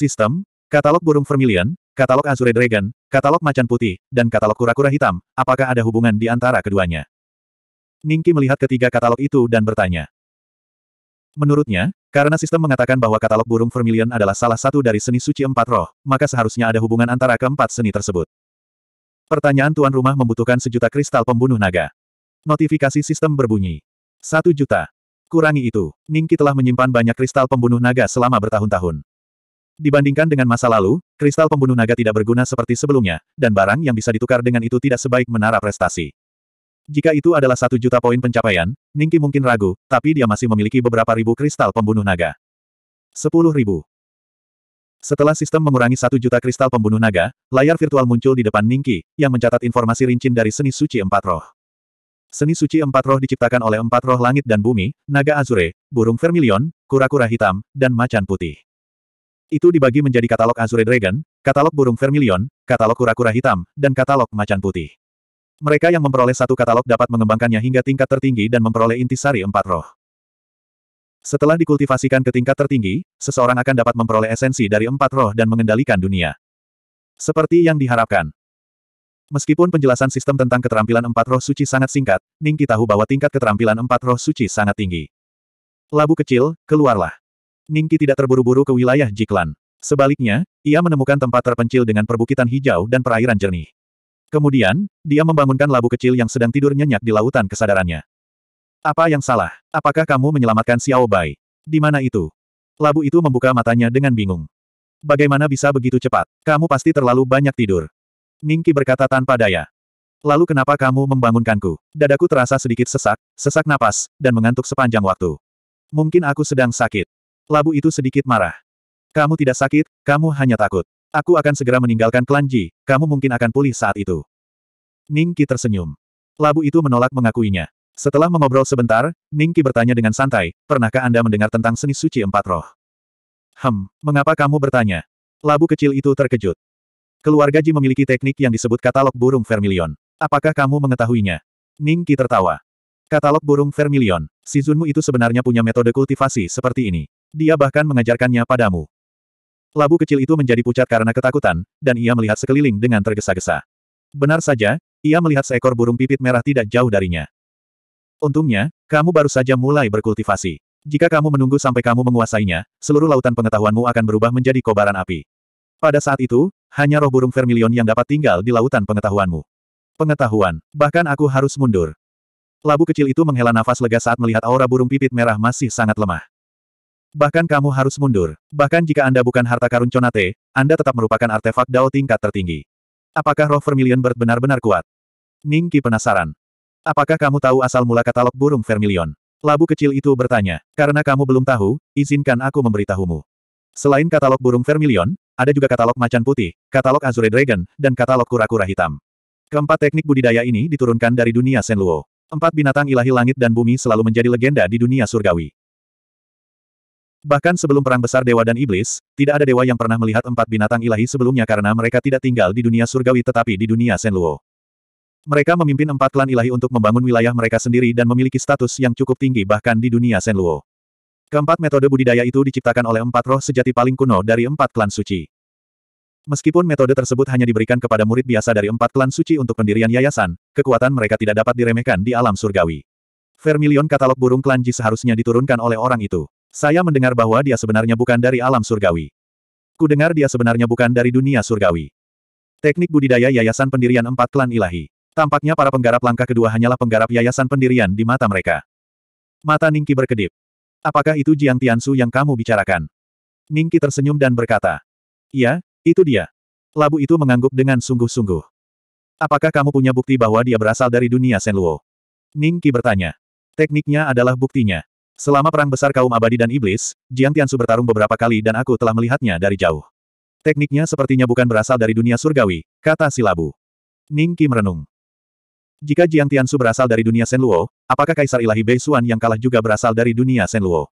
Sistem, katalog burung vermilion, katalog Azure Dragon, katalog macan putih, dan katalog kura-kura hitam, apakah ada hubungan di antara keduanya? Ningki melihat ketiga katalog itu dan bertanya. Menurutnya, karena sistem mengatakan bahwa katalog burung vermilion adalah salah satu dari seni suci empat roh, maka seharusnya ada hubungan antara keempat seni tersebut. Pertanyaan tuan rumah membutuhkan sejuta kristal pembunuh naga. Notifikasi sistem berbunyi. Satu juta. Kurangi itu, Ningki telah menyimpan banyak kristal pembunuh naga selama bertahun-tahun. Dibandingkan dengan masa lalu, kristal pembunuh naga tidak berguna seperti sebelumnya, dan barang yang bisa ditukar dengan itu tidak sebaik menara prestasi. Jika itu adalah satu juta poin pencapaian, Ningki mungkin ragu, tapi dia masih memiliki beberapa ribu kristal pembunuh naga. Sepuluh ribu. Setelah sistem mengurangi satu juta kristal pembunuh naga, layar virtual muncul di depan Ningki, yang mencatat informasi rincin dari seni suci empat roh. Seni suci empat roh diciptakan oleh empat roh langit dan bumi, naga azure, burung vermilion, kura-kura hitam, dan macan putih. Itu dibagi menjadi katalog Azure Dragon, katalog burung vermilion, katalog kura-kura hitam, dan katalog macan putih. Mereka yang memperoleh satu katalog dapat mengembangkannya hingga tingkat tertinggi dan memperoleh intisari empat roh. Setelah dikultivasikan ke tingkat tertinggi, seseorang akan dapat memperoleh esensi dari empat roh dan mengendalikan dunia. Seperti yang diharapkan. Meskipun penjelasan sistem tentang keterampilan empat roh suci sangat singkat, Ningki tahu bahwa tingkat keterampilan empat roh suci sangat tinggi. Labu kecil, keluarlah. Ningki tidak terburu-buru ke wilayah Jiklan. Sebaliknya, ia menemukan tempat terpencil dengan perbukitan hijau dan perairan jernih. Kemudian, dia membangunkan labu kecil yang sedang tidur nyenyak di lautan kesadarannya. Apa yang salah? Apakah kamu menyelamatkan Xiao Bai? Di mana itu? Labu itu membuka matanya dengan bingung. Bagaimana bisa begitu cepat? Kamu pasti terlalu banyak tidur. Ningki berkata tanpa daya. Lalu kenapa kamu membangunkanku? Dadaku terasa sedikit sesak, sesak napas, dan mengantuk sepanjang waktu. Mungkin aku sedang sakit. Labu itu sedikit marah. Kamu tidak sakit, kamu hanya takut. Aku akan segera meninggalkan klan Ji, kamu mungkin akan pulih saat itu. Ning Qi tersenyum. Labu itu menolak mengakuinya. Setelah mengobrol sebentar, Ning Qi bertanya dengan santai, pernahkah Anda mendengar tentang seni suci empat roh? Hem, mengapa kamu bertanya? Labu kecil itu terkejut. Keluarga Ji memiliki teknik yang disebut katalog burung vermilion. Apakah kamu mengetahuinya? Ning Qi tertawa. Katalog burung vermilion. Si Zunmu itu sebenarnya punya metode kultivasi seperti ini. Dia bahkan mengajarkannya padamu. Labu kecil itu menjadi pucat karena ketakutan, dan ia melihat sekeliling dengan tergesa-gesa. Benar saja, ia melihat seekor burung pipit merah tidak jauh darinya. Untungnya, kamu baru saja mulai berkultivasi. Jika kamu menunggu sampai kamu menguasainya, seluruh lautan pengetahuanmu akan berubah menjadi kobaran api. Pada saat itu, hanya roh burung vermilion yang dapat tinggal di lautan pengetahuanmu. Pengetahuan, bahkan aku harus mundur. Labu kecil itu menghela nafas lega saat melihat aura burung pipit merah masih sangat lemah. Bahkan kamu harus mundur. Bahkan jika Anda bukan harta karun Conate, Anda tetap merupakan artefak Dao tingkat tertinggi. Apakah roh Vermilion Bird benar-benar kuat? Ningki penasaran. Apakah kamu tahu asal mula katalog burung Vermilion? Labu kecil itu bertanya. Karena kamu belum tahu, izinkan aku memberitahumu. Selain katalog burung Vermilion, ada juga katalog macan putih, katalog Azure Dragon, dan katalog kura-kura hitam. Keempat teknik budidaya ini diturunkan dari dunia Senluo. Empat binatang ilahi langit dan bumi selalu menjadi legenda di dunia surgawi. Bahkan sebelum Perang Besar Dewa dan Iblis, tidak ada dewa yang pernah melihat empat binatang ilahi sebelumnya karena mereka tidak tinggal di dunia surgawi tetapi di dunia Senluo. Mereka memimpin empat klan ilahi untuk membangun wilayah mereka sendiri dan memiliki status yang cukup tinggi bahkan di dunia Senluo. Keempat metode budidaya itu diciptakan oleh empat roh sejati paling kuno dari empat klan suci. Meskipun metode tersebut hanya diberikan kepada murid biasa dari empat klan suci untuk pendirian yayasan, kekuatan mereka tidak dapat diremehkan di alam surgawi. Vermilion katalog burung klan Ji seharusnya diturunkan oleh orang itu. Saya mendengar bahwa dia sebenarnya bukan dari alam surgawi. Ku dengar dia sebenarnya bukan dari dunia surgawi. Teknik budidaya Yayasan Pendirian Empat Klan Ilahi. Tampaknya para penggarap langkah kedua hanyalah penggarap yayasan pendirian di mata mereka. Mata Ningki berkedip. Apakah itu Jiang Tiansu yang kamu bicarakan? Ningki tersenyum dan berkata. Iya, itu dia. Labu itu mengangguk dengan sungguh-sungguh. Apakah kamu punya bukti bahwa dia berasal dari dunia Senluo? Ning Qi bertanya. Tekniknya adalah buktinya. Selama perang besar kaum abadi dan iblis, Jiang Tiansu bertarung beberapa kali dan aku telah melihatnya dari jauh. Tekniknya sepertinya bukan berasal dari dunia surgawi, kata si labu. Ning Qi merenung. Jika Jiang Tiansu berasal dari dunia Senluo, apakah Kaisar Ilahi Bei Xuan yang kalah juga berasal dari dunia Senluo?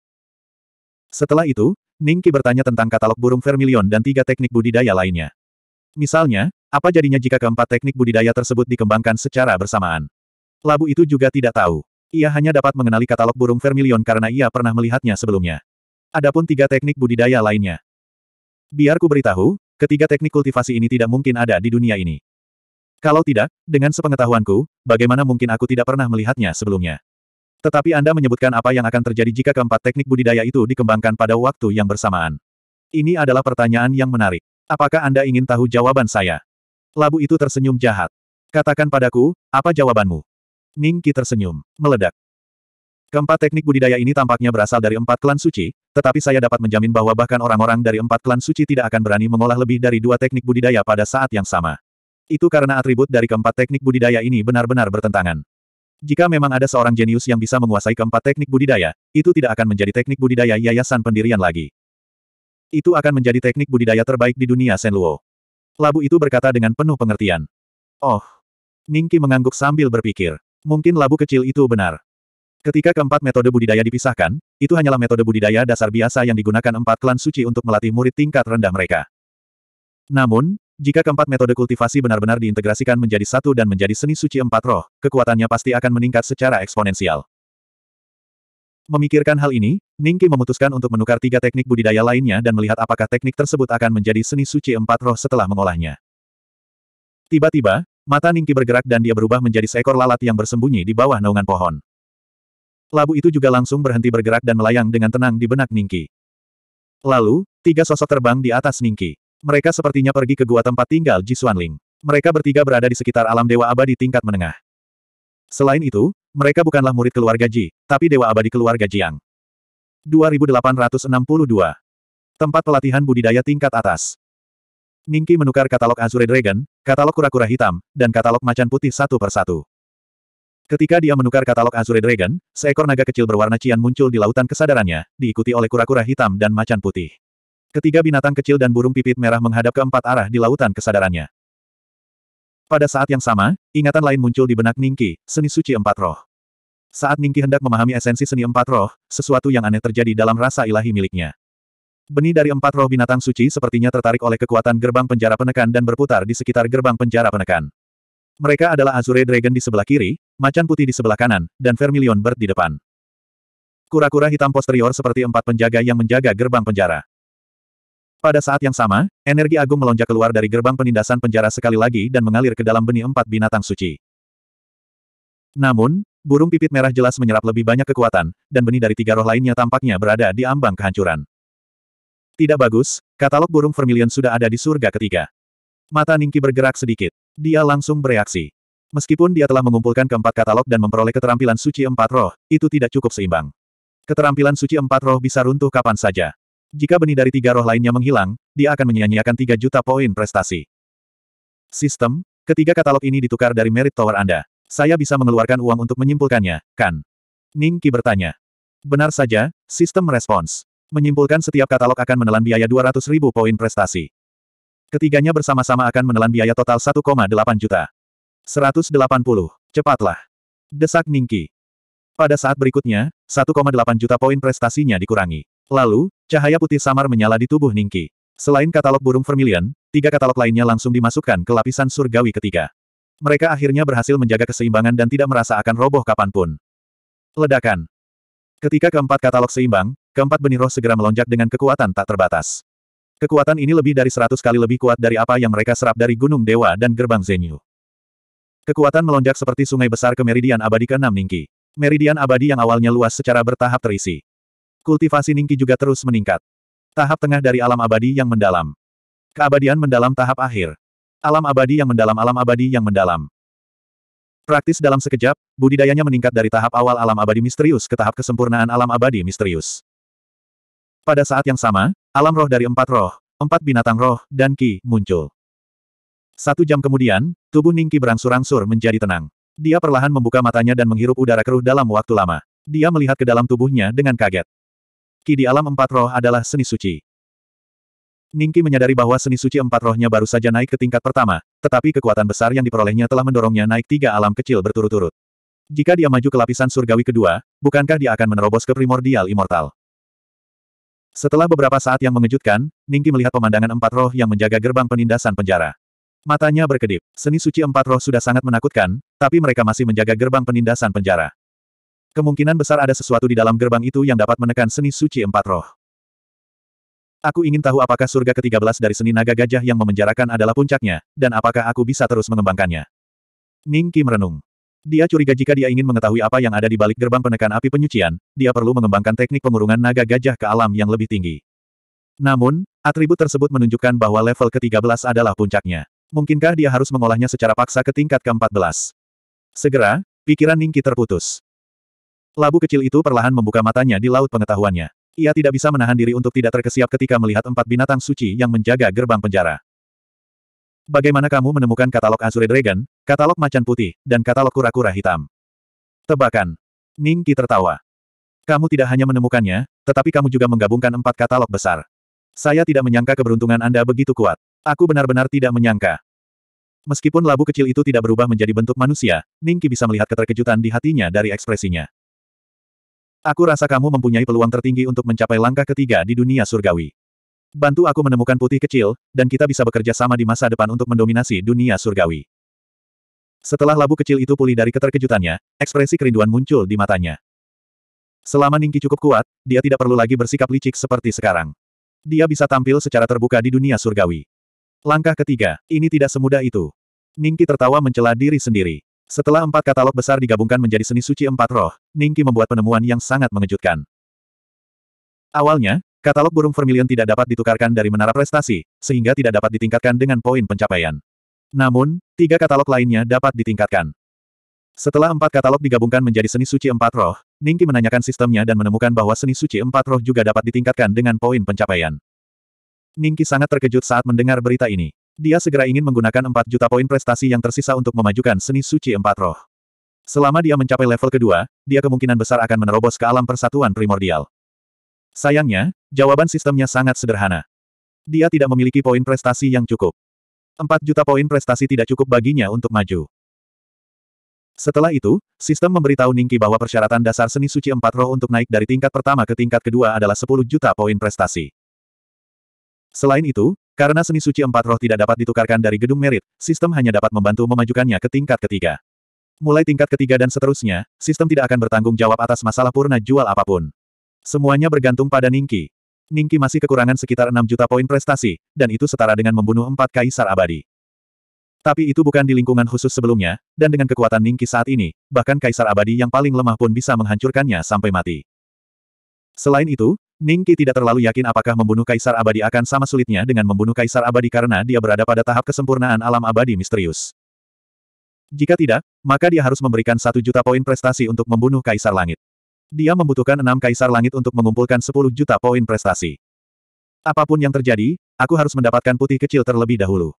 Setelah itu, Ningki bertanya tentang katalog burung vermilion dan tiga teknik budidaya lainnya. Misalnya, apa jadinya jika keempat teknik budidaya tersebut dikembangkan secara bersamaan? Labu itu juga tidak tahu. Ia hanya dapat mengenali katalog burung vermilion karena ia pernah melihatnya sebelumnya. Adapun tiga teknik budidaya lainnya. biarku beritahu, ketiga teknik kultivasi ini tidak mungkin ada di dunia ini. Kalau tidak, dengan sepengetahuanku, bagaimana mungkin aku tidak pernah melihatnya sebelumnya? Tetapi Anda menyebutkan apa yang akan terjadi jika keempat teknik budidaya itu dikembangkan pada waktu yang bersamaan. Ini adalah pertanyaan yang menarik. Apakah Anda ingin tahu jawaban saya? Labu itu tersenyum jahat. Katakan padaku, apa jawabanmu? Ning Qi tersenyum, meledak. Keempat teknik budidaya ini tampaknya berasal dari empat klan suci, tetapi saya dapat menjamin bahwa bahkan orang-orang dari empat klan suci tidak akan berani mengolah lebih dari dua teknik budidaya pada saat yang sama. Itu karena atribut dari keempat teknik budidaya ini benar-benar bertentangan. Jika memang ada seorang jenius yang bisa menguasai keempat teknik budidaya, itu tidak akan menjadi teknik budidaya yayasan pendirian lagi. Itu akan menjadi teknik budidaya terbaik di dunia Senluo. Labu itu berkata dengan penuh pengertian. Oh. Ningki mengangguk sambil berpikir. Mungkin labu kecil itu benar. Ketika keempat metode budidaya dipisahkan, itu hanyalah metode budidaya dasar biasa yang digunakan empat klan suci untuk melatih murid tingkat rendah mereka. Namun, jika keempat metode kultivasi benar-benar diintegrasikan menjadi satu dan menjadi seni suci empat roh, kekuatannya pasti akan meningkat secara eksponensial. Memikirkan hal ini, Ningki memutuskan untuk menukar tiga teknik budidaya lainnya dan melihat apakah teknik tersebut akan menjadi seni suci empat roh setelah mengolahnya. Tiba-tiba, mata Ningki bergerak dan dia berubah menjadi seekor lalat yang bersembunyi di bawah naungan pohon. Labu itu juga langsung berhenti bergerak dan melayang dengan tenang di benak Ningki. Lalu, tiga sosok terbang di atas Ningki. Mereka sepertinya pergi ke gua tempat tinggal Ji Xuanling. Mereka bertiga berada di sekitar alam Dewa Abadi tingkat menengah. Selain itu, mereka bukanlah murid keluarga Ji, tapi Dewa Abadi keluarga Jiang. 2862. Tempat pelatihan budidaya tingkat atas. Ningki menukar katalog Azure Dragon, katalog kura-kura hitam, dan katalog macan putih satu persatu. Ketika dia menukar katalog Azure Dragon, seekor naga kecil berwarna cian muncul di lautan kesadarannya, diikuti oleh kura-kura hitam dan macan putih. Ketiga binatang kecil dan burung pipit merah menghadap ke empat arah di lautan kesadarannya. Pada saat yang sama, ingatan lain muncul di benak Ningki, seni suci empat roh. Saat Ningki hendak memahami esensi seni empat roh, sesuatu yang aneh terjadi dalam rasa ilahi miliknya. Benih dari empat roh binatang suci sepertinya tertarik oleh kekuatan gerbang penjara penekan dan berputar di sekitar gerbang penjara penekan. Mereka adalah Azure Dragon di sebelah kiri, Macan Putih di sebelah kanan, dan Vermilion Bird di depan. Kura-kura hitam posterior seperti empat penjaga yang menjaga gerbang penjara. Pada saat yang sama, energi agung melonjak keluar dari gerbang penindasan penjara sekali lagi dan mengalir ke dalam benih empat binatang suci. Namun, burung pipit merah jelas menyerap lebih banyak kekuatan, dan benih dari tiga roh lainnya tampaknya berada di ambang kehancuran. Tidak bagus, katalog burung vermilion sudah ada di surga ketiga. Mata Ningki bergerak sedikit. Dia langsung bereaksi. Meskipun dia telah mengumpulkan keempat katalog dan memperoleh keterampilan suci empat roh, itu tidak cukup seimbang. Keterampilan suci empat roh bisa runtuh kapan saja. Jika benih dari tiga roh lainnya menghilang, dia akan menyia-nyiakan 3 juta poin prestasi. Sistem, ketiga katalog ini ditukar dari merit tower Anda. Saya bisa mengeluarkan uang untuk menyimpulkannya, kan? Ning Qi bertanya. Benar saja, sistem merespons. Menyimpulkan setiap katalog akan menelan biaya 200 ribu poin prestasi. Ketiganya bersama-sama akan menelan biaya total 1,8 juta. 180. Cepatlah. Desak Ningki. Pada saat berikutnya, 1,8 juta poin prestasinya dikurangi. Lalu, cahaya putih samar menyala di tubuh Ningki. Selain katalog burung vermilion, tiga katalog lainnya langsung dimasukkan ke lapisan surgawi ketiga. Mereka akhirnya berhasil menjaga keseimbangan dan tidak merasa akan roboh kapanpun. Ledakan. Ketika keempat katalog seimbang, keempat benih roh segera melonjak dengan kekuatan tak terbatas. Kekuatan ini lebih dari seratus kali lebih kuat dari apa yang mereka serap dari Gunung Dewa dan Gerbang Zenyu. Kekuatan melonjak seperti sungai besar ke meridian abadi ke-6 Ningki. Meridian abadi yang awalnya luas secara bertahap terisi. Kultivasi Ningki juga terus meningkat. Tahap tengah dari alam abadi yang mendalam. Keabadian mendalam tahap akhir. Alam abadi yang mendalam alam abadi yang mendalam. Praktis dalam sekejap, budidayanya meningkat dari tahap awal alam abadi misterius ke tahap kesempurnaan alam abadi misterius. Pada saat yang sama, alam roh dari empat roh, empat binatang roh, dan Ki, muncul. Satu jam kemudian, tubuh Ningki berangsur-angsur menjadi tenang. Dia perlahan membuka matanya dan menghirup udara keruh dalam waktu lama. Dia melihat ke dalam tubuhnya dengan kaget. Ki di alam empat roh adalah seni suci. Ningki menyadari bahwa seni suci empat rohnya baru saja naik ke tingkat pertama, tetapi kekuatan besar yang diperolehnya telah mendorongnya naik tiga alam kecil berturut-turut. Jika dia maju ke lapisan surgawi kedua, bukankah dia akan menerobos ke primordial immortal? Setelah beberapa saat yang mengejutkan, Ningki melihat pemandangan empat roh yang menjaga gerbang penindasan penjara. Matanya berkedip, seni suci empat roh sudah sangat menakutkan, tapi mereka masih menjaga gerbang penindasan penjara. Kemungkinan besar ada sesuatu di dalam gerbang itu yang dapat menekan seni suci empat roh. Aku ingin tahu apakah surga ke-13 dari seni naga gajah yang memenjarakan adalah puncaknya, dan apakah aku bisa terus mengembangkannya. Ning Kim renung. Dia curiga jika dia ingin mengetahui apa yang ada di balik gerbang penekan api penyucian, dia perlu mengembangkan teknik pengurungan naga gajah ke alam yang lebih tinggi. Namun, atribut tersebut menunjukkan bahwa level ke-13 adalah puncaknya. Mungkinkah dia harus mengolahnya secara paksa ke tingkat ke-14? Segera, pikiran Ningki terputus. Labu kecil itu perlahan membuka matanya di laut pengetahuannya. Ia tidak bisa menahan diri untuk tidak terkesiap ketika melihat empat binatang suci yang menjaga gerbang penjara. Bagaimana kamu menemukan katalog Azure Dragon, katalog macan putih, dan katalog kura-kura hitam? Tebakan. Ning tertawa. Kamu tidak hanya menemukannya, tetapi kamu juga menggabungkan empat katalog besar. Saya tidak menyangka keberuntungan Anda begitu kuat. Aku benar-benar tidak menyangka. Meskipun labu kecil itu tidak berubah menjadi bentuk manusia, Ningki bisa melihat keterkejutan di hatinya dari ekspresinya. Aku rasa kamu mempunyai peluang tertinggi untuk mencapai langkah ketiga di dunia surgawi. Bantu aku menemukan putih kecil, dan kita bisa bekerja sama di masa depan untuk mendominasi dunia surgawi. Setelah labu kecil itu pulih dari keterkejutannya, ekspresi kerinduan muncul di matanya. Selama Ningki cukup kuat, dia tidak perlu lagi bersikap licik seperti sekarang. Dia bisa tampil secara terbuka di dunia surgawi. Langkah ketiga, ini tidak semudah itu. Ningki tertawa mencela diri sendiri. Setelah empat katalog besar digabungkan menjadi seni suci empat roh, Ningki membuat penemuan yang sangat mengejutkan. Awalnya, katalog burung vermilion tidak dapat ditukarkan dari menara prestasi, sehingga tidak dapat ditingkatkan dengan poin pencapaian. Namun, tiga katalog lainnya dapat ditingkatkan. Setelah empat katalog digabungkan menjadi seni suci empat roh, Ningki menanyakan sistemnya dan menemukan bahwa seni suci empat roh juga dapat ditingkatkan dengan poin pencapaian. Ningki sangat terkejut saat mendengar berita ini. Dia segera ingin menggunakan 4 juta poin prestasi yang tersisa untuk memajukan seni suci empat roh. Selama dia mencapai level kedua, dia kemungkinan besar akan menerobos ke alam persatuan primordial. Sayangnya, jawaban sistemnya sangat sederhana. Dia tidak memiliki poin prestasi yang cukup. 4 juta poin prestasi tidak cukup baginya untuk maju. Setelah itu, sistem memberitahu Ningki bahwa persyaratan dasar seni suci empat roh untuk naik dari tingkat pertama ke tingkat kedua adalah 10 juta poin prestasi. Selain itu, karena seni suci empat roh tidak dapat ditukarkan dari gedung merit, sistem hanya dapat membantu memajukannya ke tingkat ketiga. Mulai tingkat ketiga dan seterusnya, sistem tidak akan bertanggung jawab atas masalah purna jual apapun. Semuanya bergantung pada Ningki. Ningki masih kekurangan sekitar 6 juta poin prestasi, dan itu setara dengan membunuh empat kaisar abadi. Tapi itu bukan di lingkungan khusus sebelumnya, dan dengan kekuatan Ningki saat ini, bahkan kaisar abadi yang paling lemah pun bisa menghancurkannya sampai mati. Selain itu, Ningki tidak terlalu yakin apakah membunuh Kaisar Abadi akan sama sulitnya dengan membunuh Kaisar Abadi karena dia berada pada tahap kesempurnaan alam abadi misterius. Jika tidak, maka dia harus memberikan satu juta poin prestasi untuk membunuh Kaisar Langit. Dia membutuhkan enam Kaisar Langit untuk mengumpulkan sepuluh juta poin prestasi. Apapun yang terjadi, aku harus mendapatkan putih kecil terlebih dahulu.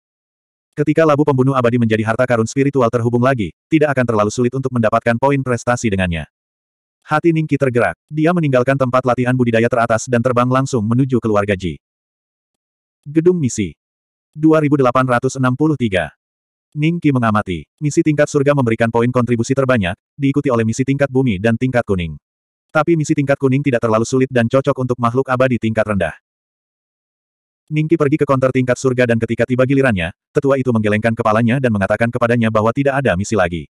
Ketika labu pembunuh abadi menjadi harta karun spiritual terhubung lagi, tidak akan terlalu sulit untuk mendapatkan poin prestasi dengannya. Hati Ningki tergerak. Dia meninggalkan tempat latihan budidaya teratas dan terbang langsung menuju keluarga Ji. Gedung Misi 2863 Ningki mengamati. Misi tingkat surga memberikan poin kontribusi terbanyak, diikuti oleh misi tingkat bumi dan tingkat kuning. Tapi misi tingkat kuning tidak terlalu sulit dan cocok untuk makhluk abadi tingkat rendah. Ningki pergi ke konter tingkat surga dan ketika tiba gilirannya, tetua itu menggelengkan kepalanya dan mengatakan kepadanya bahwa tidak ada misi lagi.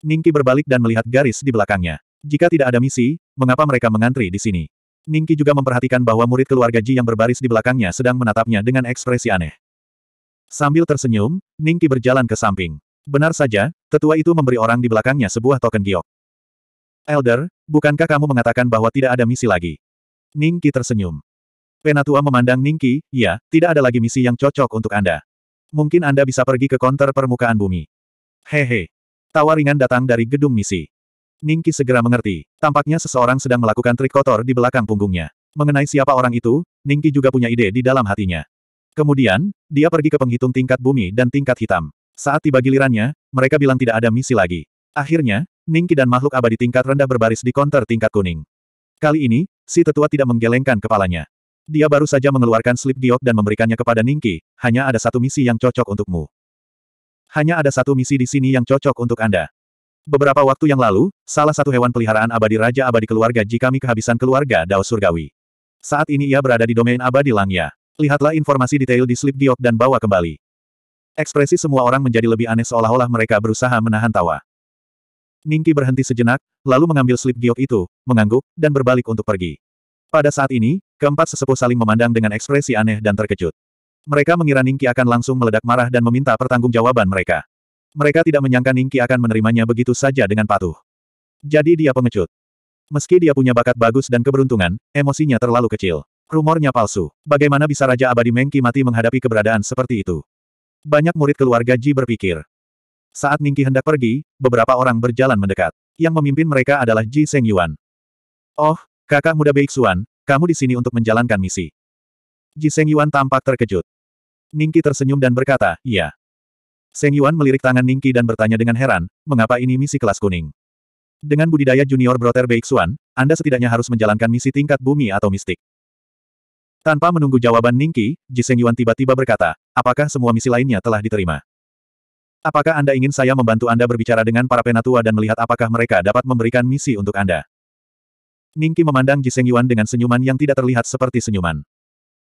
Ningki berbalik dan melihat garis di belakangnya. Jika tidak ada misi, mengapa mereka mengantri di sini? Ningki juga memperhatikan bahwa murid keluarga Ji yang berbaris di belakangnya sedang menatapnya dengan ekspresi aneh. Sambil tersenyum, Ningki berjalan ke samping. Benar saja, tetua itu memberi orang di belakangnya sebuah token giok. Elder, bukankah kamu mengatakan bahwa tidak ada misi lagi? Ningki tersenyum. Penatua memandang Ningki, ya, tidak ada lagi misi yang cocok untuk Anda. Mungkin Anda bisa pergi ke konter permukaan bumi. Hehe. Tawa ringan datang dari gedung misi. Ningki segera mengerti. Tampaknya seseorang sedang melakukan trik kotor di belakang punggungnya. Mengenai siapa orang itu, Ningki juga punya ide di dalam hatinya. Kemudian, dia pergi ke penghitung tingkat bumi dan tingkat hitam. Saat tiba gilirannya, mereka bilang tidak ada misi lagi. Akhirnya, Ningki dan makhluk abadi tingkat rendah berbaris di konter tingkat kuning. Kali ini, si tetua tidak menggelengkan kepalanya. Dia baru saja mengeluarkan slip diok dan memberikannya kepada Ningki, hanya ada satu misi yang cocok untukmu. Hanya ada satu misi di sini yang cocok untuk Anda. Beberapa waktu yang lalu, salah satu hewan peliharaan abadi Raja Abadi Keluarga Ji kami kehabisan keluarga Dao Surgawi. Saat ini ia berada di domain abadi Langya. Lihatlah informasi detail di slip giok dan bawa kembali. Ekspresi semua orang menjadi lebih aneh seolah-olah mereka berusaha menahan tawa. Ningki berhenti sejenak, lalu mengambil slip giok itu, mengangguk, dan berbalik untuk pergi. Pada saat ini, keempat sesepuh saling memandang dengan ekspresi aneh dan terkejut. Mereka mengira Ningki akan langsung meledak marah dan meminta pertanggungjawaban mereka. Mereka tidak menyangka Ningki akan menerimanya begitu saja dengan patuh. Jadi dia pengecut. Meski dia punya bakat bagus dan keberuntungan, emosinya terlalu kecil. Rumornya palsu. Bagaimana bisa Raja Abadi Mengki mati menghadapi keberadaan seperti itu? Banyak murid keluarga Ji berpikir. Saat Ningki hendak pergi, beberapa orang berjalan mendekat. Yang memimpin mereka adalah Ji Seng Yuan. Oh, kakak muda Beixuan, kamu di sini untuk menjalankan misi. Ji Seng Yuan tampak terkejut. Ningki tersenyum dan berkata, iya. Seng Yuan melirik tangan Ningki dan bertanya dengan heran, mengapa ini misi kelas kuning? Dengan budidaya junior broter Xuan, Anda setidaknya harus menjalankan misi tingkat bumi atau mistik. Tanpa menunggu jawaban Ningki, Ji Seng Yuan tiba-tiba berkata, apakah semua misi lainnya telah diterima? Apakah Anda ingin saya membantu Anda berbicara dengan para penatua dan melihat apakah mereka dapat memberikan misi untuk Anda? Ningki memandang Ji Seng Yuan dengan senyuman yang tidak terlihat seperti senyuman.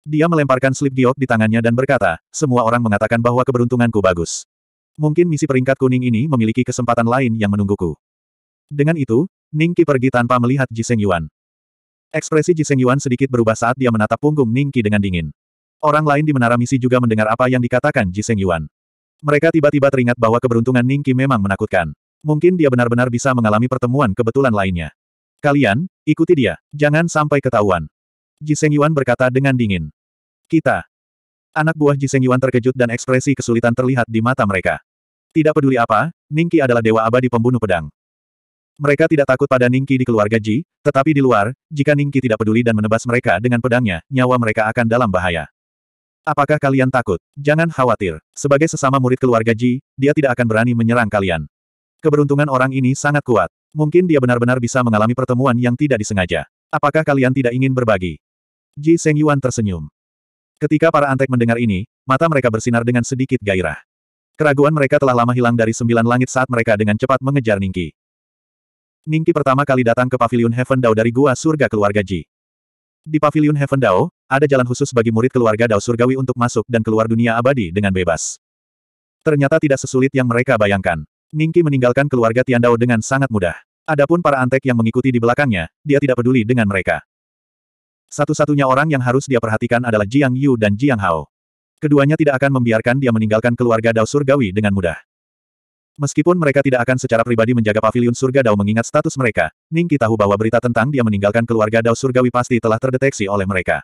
Dia melemparkan slip giok di tangannya dan berkata, semua orang mengatakan bahwa keberuntunganku bagus. Mungkin misi peringkat kuning ini memiliki kesempatan lain yang menungguku. Dengan itu, Ningki pergi tanpa melihat Jiseng Yuan. Ekspresi Jiseng Yuan sedikit berubah saat dia menatap punggung Ningki dengan dingin. Orang lain di menara misi juga mendengar apa yang dikatakan Jiseng Yuan. Mereka tiba-tiba teringat bahwa keberuntungan Ningki memang menakutkan. Mungkin dia benar-benar bisa mengalami pertemuan kebetulan lainnya. Kalian, ikuti dia. Jangan sampai ketahuan. Jiseng Yuan berkata dengan dingin. Kita, Anak buah Jiseng Yuan terkejut dan ekspresi kesulitan terlihat di mata mereka. Tidak peduli apa, Ningki adalah dewa abadi pembunuh pedang. Mereka tidak takut pada Ningki di keluarga Ji, tetapi di luar, jika Ningki tidak peduli dan menebas mereka dengan pedangnya, nyawa mereka akan dalam bahaya. Apakah kalian takut? Jangan khawatir. Sebagai sesama murid keluarga Ji, dia tidak akan berani menyerang kalian. Keberuntungan orang ini sangat kuat. Mungkin dia benar-benar bisa mengalami pertemuan yang tidak disengaja. Apakah kalian tidak ingin berbagi? Ji Seng Yuan tersenyum. Ketika para antek mendengar ini, mata mereka bersinar dengan sedikit gairah. Keraguan mereka telah lama hilang dari sembilan langit saat mereka dengan cepat mengejar Ningki. Ningki pertama kali datang ke Pavilion Heaven Dao dari Gua Surga Keluarga Ji. Di Pavilion Heaven Dao, ada jalan khusus bagi murid keluarga Dao Surgawi untuk masuk dan keluar dunia abadi dengan bebas. Ternyata tidak sesulit yang mereka bayangkan. Ningki meninggalkan keluarga Tian Dao dengan sangat mudah. Adapun para antek yang mengikuti di belakangnya, dia tidak peduli dengan mereka. Satu-satunya orang yang harus dia perhatikan adalah Jiang Yu dan Jiang Hao. Keduanya tidak akan membiarkan dia meninggalkan keluarga Dao Surgawi dengan mudah. Meskipun mereka tidak akan secara pribadi menjaga pavilion surga Dao mengingat status mereka, Ningki tahu bahwa berita tentang dia meninggalkan keluarga Dao surgawi pasti telah terdeteksi oleh mereka.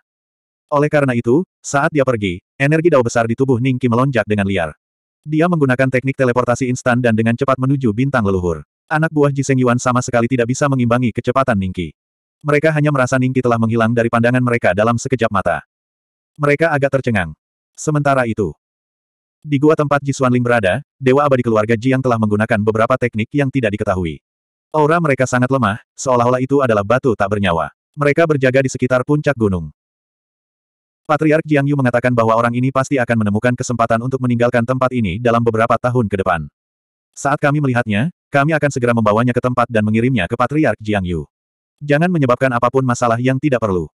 Oleh karena itu, saat dia pergi, energi Dao besar di tubuh Ningki melonjak dengan liar. Dia menggunakan teknik teleportasi instan dan dengan cepat menuju bintang leluhur. Anak buah Jiseng Yuan sama sekali tidak bisa mengimbangi kecepatan Ningki. Mereka hanya merasa Ningki telah menghilang dari pandangan mereka dalam sekejap mata. Mereka agak tercengang. Sementara itu, di gua tempat Ji Xuanling berada, Dewa Abadi keluarga Jiang telah menggunakan beberapa teknik yang tidak diketahui. Aura mereka sangat lemah, seolah-olah itu adalah batu tak bernyawa. Mereka berjaga di sekitar puncak gunung. Patriark Jiang Yu mengatakan bahwa orang ini pasti akan menemukan kesempatan untuk meninggalkan tempat ini dalam beberapa tahun ke depan. Saat kami melihatnya, kami akan segera membawanya ke tempat dan mengirimnya ke Patriark Jiang Yu. Jangan menyebabkan apapun masalah yang tidak perlu.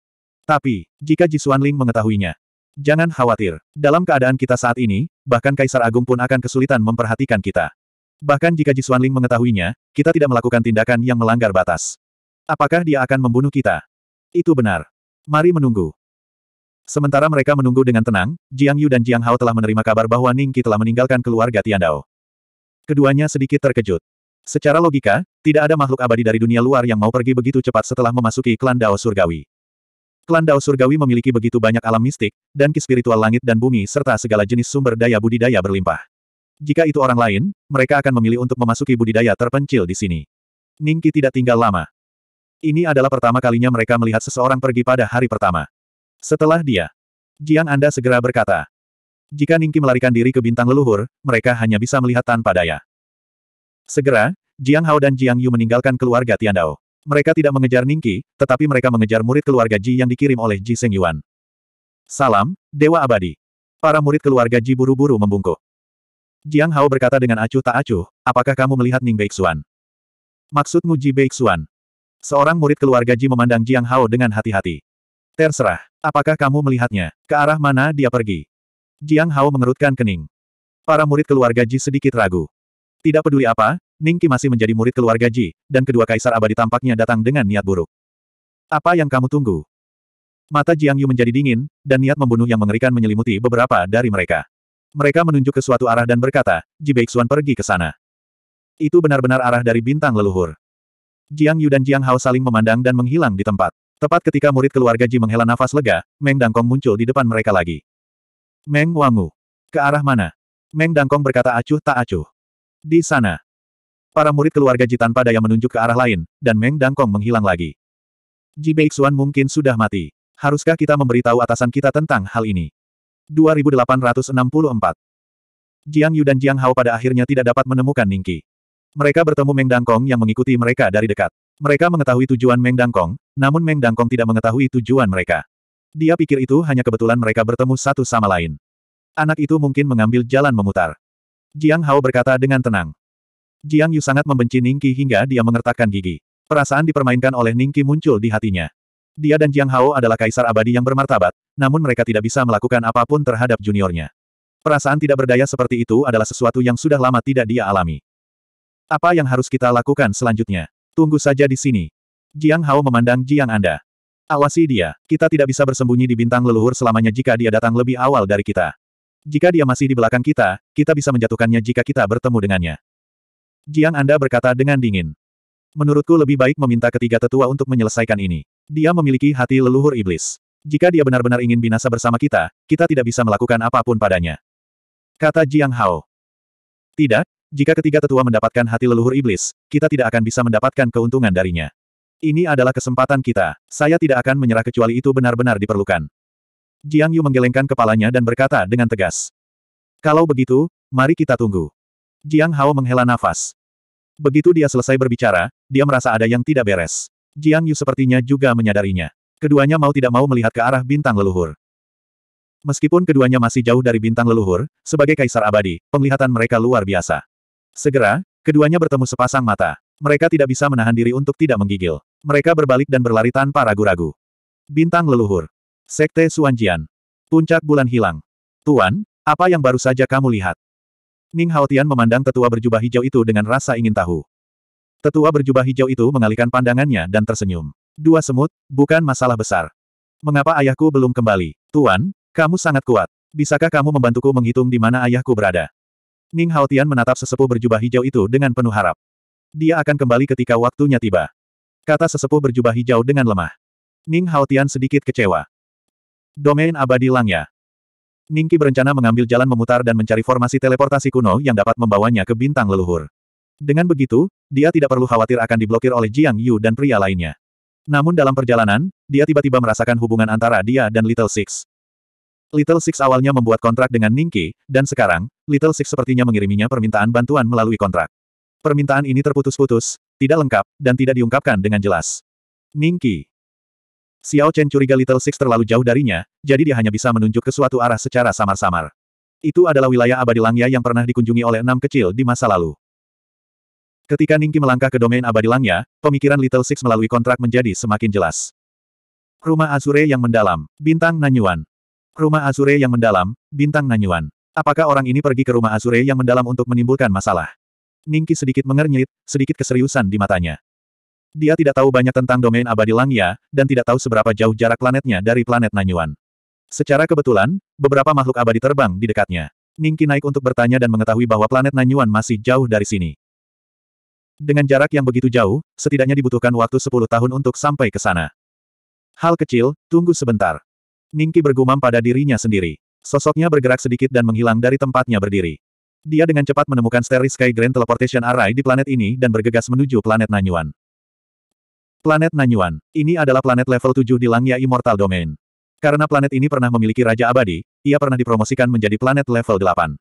Tapi, jika Jisuan Ling mengetahuinya, jangan khawatir. Dalam keadaan kita saat ini, bahkan Kaisar Agung pun akan kesulitan memperhatikan kita. Bahkan jika Jisuan Ling mengetahuinya, kita tidak melakukan tindakan yang melanggar batas. Apakah dia akan membunuh kita? Itu benar. Mari menunggu. Sementara mereka menunggu dengan tenang, Jiang Yu dan Jiang Hao telah menerima kabar bahwa Ning Qi telah meninggalkan keluarga Tian Dao. Keduanya sedikit terkejut. Secara logika, tidak ada makhluk abadi dari dunia luar yang mau pergi begitu cepat setelah memasuki klan Dao Surgawi. Klan Dao Surgawi memiliki begitu banyak alam mistik, dan ki spiritual langit dan bumi serta segala jenis sumber daya budidaya berlimpah. Jika itu orang lain, mereka akan memilih untuk memasuki budidaya terpencil di sini. Ningki tidak tinggal lama. Ini adalah pertama kalinya mereka melihat seseorang pergi pada hari pertama. Setelah dia, Jiang Anda segera berkata, jika Ningki melarikan diri ke bintang leluhur, mereka hanya bisa melihat tanpa daya. Segera, Jiang Hao dan Jiang Yu meninggalkan keluarga Tian Dao. Mereka tidak mengejar Ningki, tetapi mereka mengejar murid keluarga Ji yang dikirim oleh Ji Seng Yuan. Salam, Dewa Abadi. Para murid keluarga Ji buru-buru membungkuk. Jiang Hao berkata dengan acuh tak acuh, apakah kamu melihat Ning Beixuan? Maksudmu Ji Beixuan? Seorang murid keluarga Ji memandang Jiang Hao dengan hati-hati. Terserah, apakah kamu melihatnya? Ke arah mana dia pergi? Jiang Hao mengerutkan kening. Para murid keluarga Ji sedikit ragu. Tidak peduli apa, Ning masih menjadi murid keluarga Ji, dan kedua kaisar abadi tampaknya datang dengan niat buruk. Apa yang kamu tunggu? Mata Jiang Yu menjadi dingin, dan niat membunuh yang mengerikan menyelimuti beberapa dari mereka. Mereka menunjuk ke suatu arah dan berkata, Ji Beixuan pergi ke sana. Itu benar-benar arah dari bintang leluhur. Jiang Yu dan Jiang Hao saling memandang dan menghilang di tempat. Tepat ketika murid keluarga Ji menghela nafas lega, Meng Dangkong muncul di depan mereka lagi. Meng Wangu. Ke arah mana? Meng Dangkong berkata acuh tak acuh. Di sana. Para murid keluarga Ji pada yang menunjuk ke arah lain, dan Meng Dangkong menghilang lagi. Ji Beixuan mungkin sudah mati. Haruskah kita memberitahu atasan kita tentang hal ini? 2864 Jiang Yu dan Jiang Hao pada akhirnya tidak dapat menemukan Ningki. Mereka bertemu Meng Dangkong yang mengikuti mereka dari dekat. Mereka mengetahui tujuan Meng Dangkong, namun Meng Dangkong tidak mengetahui tujuan mereka. Dia pikir itu hanya kebetulan mereka bertemu satu sama lain. Anak itu mungkin mengambil jalan memutar. Jiang Hao berkata dengan tenang. Jiang Yu sangat membenci Ningqi hingga dia mengertakkan gigi. Perasaan dipermainkan oleh Ningqi muncul di hatinya. Dia dan Jiang Hao adalah kaisar abadi yang bermartabat, namun mereka tidak bisa melakukan apapun terhadap juniornya. Perasaan tidak berdaya seperti itu adalah sesuatu yang sudah lama tidak dia alami. Apa yang harus kita lakukan selanjutnya? Tunggu saja di sini. Jiang Hao memandang Jiang Anda. Awasi dia, kita tidak bisa bersembunyi di bintang leluhur selamanya jika dia datang lebih awal dari kita. Jika dia masih di belakang kita, kita bisa menjatuhkannya jika kita bertemu dengannya. Jiang Anda berkata dengan dingin. Menurutku lebih baik meminta ketiga tetua untuk menyelesaikan ini. Dia memiliki hati leluhur iblis. Jika dia benar-benar ingin binasa bersama kita, kita tidak bisa melakukan apapun padanya. Kata Jiang Hao. Tidak, jika ketiga tetua mendapatkan hati leluhur iblis, kita tidak akan bisa mendapatkan keuntungan darinya. Ini adalah kesempatan kita. Saya tidak akan menyerah kecuali itu benar-benar diperlukan. Jiang Yu menggelengkan kepalanya dan berkata dengan tegas. Kalau begitu, mari kita tunggu. Jiang Hao menghela nafas. Begitu dia selesai berbicara, dia merasa ada yang tidak beres. Jiang Yu sepertinya juga menyadarinya. Keduanya mau tidak mau melihat ke arah bintang leluhur. Meskipun keduanya masih jauh dari bintang leluhur, sebagai kaisar abadi, penglihatan mereka luar biasa. Segera, keduanya bertemu sepasang mata. Mereka tidak bisa menahan diri untuk tidak menggigil. Mereka berbalik dan berlari tanpa ragu-ragu. Bintang leluhur. Sekte Suanjian. Puncak bulan hilang. Tuan, apa yang baru saja kamu lihat? Ning Haotian memandang tetua berjubah hijau itu dengan rasa ingin tahu. Tetua berjubah hijau itu mengalihkan pandangannya dan tersenyum. Dua semut, bukan masalah besar. Mengapa ayahku belum kembali? Tuan, kamu sangat kuat. Bisakah kamu membantuku menghitung di mana ayahku berada? Ning Haotian menatap sesepuh berjubah hijau itu dengan penuh harap. Dia akan kembali ketika waktunya tiba. Kata sesepuh berjubah hijau dengan lemah. Ning Haotian sedikit kecewa. Domain abadi langya. Ningki berencana mengambil jalan memutar dan mencari formasi teleportasi kuno yang dapat membawanya ke bintang leluhur. Dengan begitu, dia tidak perlu khawatir akan diblokir oleh Jiang Yu dan pria lainnya. Namun dalam perjalanan, dia tiba-tiba merasakan hubungan antara dia dan Little Six. Little Six awalnya membuat kontrak dengan Ningki, dan sekarang, Little Six sepertinya mengiriminya permintaan bantuan melalui kontrak. Permintaan ini terputus-putus, tidak lengkap, dan tidak diungkapkan dengan jelas. Ningki. Xiao Chen curiga Little Six terlalu jauh darinya, jadi dia hanya bisa menunjuk ke suatu arah secara samar-samar. Itu adalah wilayah abadi Langya yang pernah dikunjungi oleh enam kecil di masa lalu. Ketika Ningki melangkah ke domain abadi Langya, pemikiran Little Six melalui kontrak menjadi semakin jelas. Rumah Azure yang mendalam, bintang Nanyuan. Rumah Azure yang mendalam, bintang Nanyuan. Apakah orang ini pergi ke rumah Azure yang mendalam untuk menimbulkan masalah? Ningki sedikit mengernyit, sedikit keseriusan di matanya. Dia tidak tahu banyak tentang domain abadi langia ya, dan tidak tahu seberapa jauh jarak planetnya dari planet Nanyuan. Secara kebetulan, beberapa makhluk abadi terbang di dekatnya. Ningki naik untuk bertanya dan mengetahui bahwa planet Nanyuan masih jauh dari sini. Dengan jarak yang begitu jauh, setidaknya dibutuhkan waktu 10 tahun untuk sampai ke sana. Hal kecil, tunggu sebentar. Ningki bergumam pada dirinya sendiri. Sosoknya bergerak sedikit dan menghilang dari tempatnya berdiri. Dia dengan cepat menemukan Starry Sky Grand Teleportation Array di planet ini dan bergegas menuju planet Nanyuan. Planet Nanyuan. Ini adalah planet level 7 di Langya Immortal Domain. Karena planet ini pernah memiliki Raja Abadi, ia pernah dipromosikan menjadi planet level 8.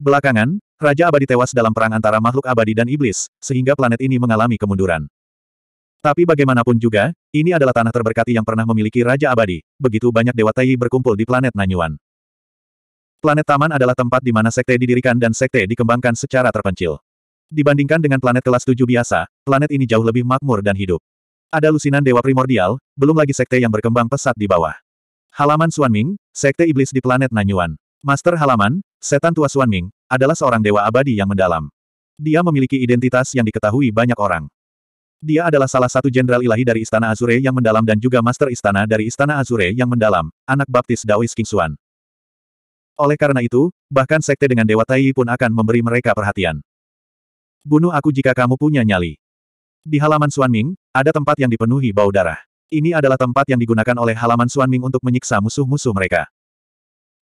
Belakangan, Raja Abadi tewas dalam perang antara makhluk abadi dan iblis, sehingga planet ini mengalami kemunduran. Tapi bagaimanapun juga, ini adalah tanah terberkati yang pernah memiliki Raja Abadi, begitu banyak Dewa Taiyi berkumpul di planet Nanyuan. Planet Taman adalah tempat di mana sekte didirikan dan sekte dikembangkan secara terpencil. Dibandingkan dengan planet kelas 7 biasa, planet ini jauh lebih makmur dan hidup. Ada lusinan dewa primordial, belum lagi sekte yang berkembang pesat di bawah. Halaman Suanming. sekte iblis di planet Nanyuan. Master halaman, setan tua Suanming adalah seorang dewa abadi yang mendalam. Dia memiliki identitas yang diketahui banyak orang. Dia adalah salah satu jenderal ilahi dari Istana Azure yang mendalam dan juga master istana dari Istana Azure yang mendalam, anak baptis Daois King Suan. Oleh karena itu, bahkan sekte dengan Dewa Tai pun akan memberi mereka perhatian. Bunuh aku jika kamu punya nyali. Di halaman Ming ada tempat yang dipenuhi bau darah. Ini adalah tempat yang digunakan oleh halaman Ming untuk menyiksa musuh-musuh mereka.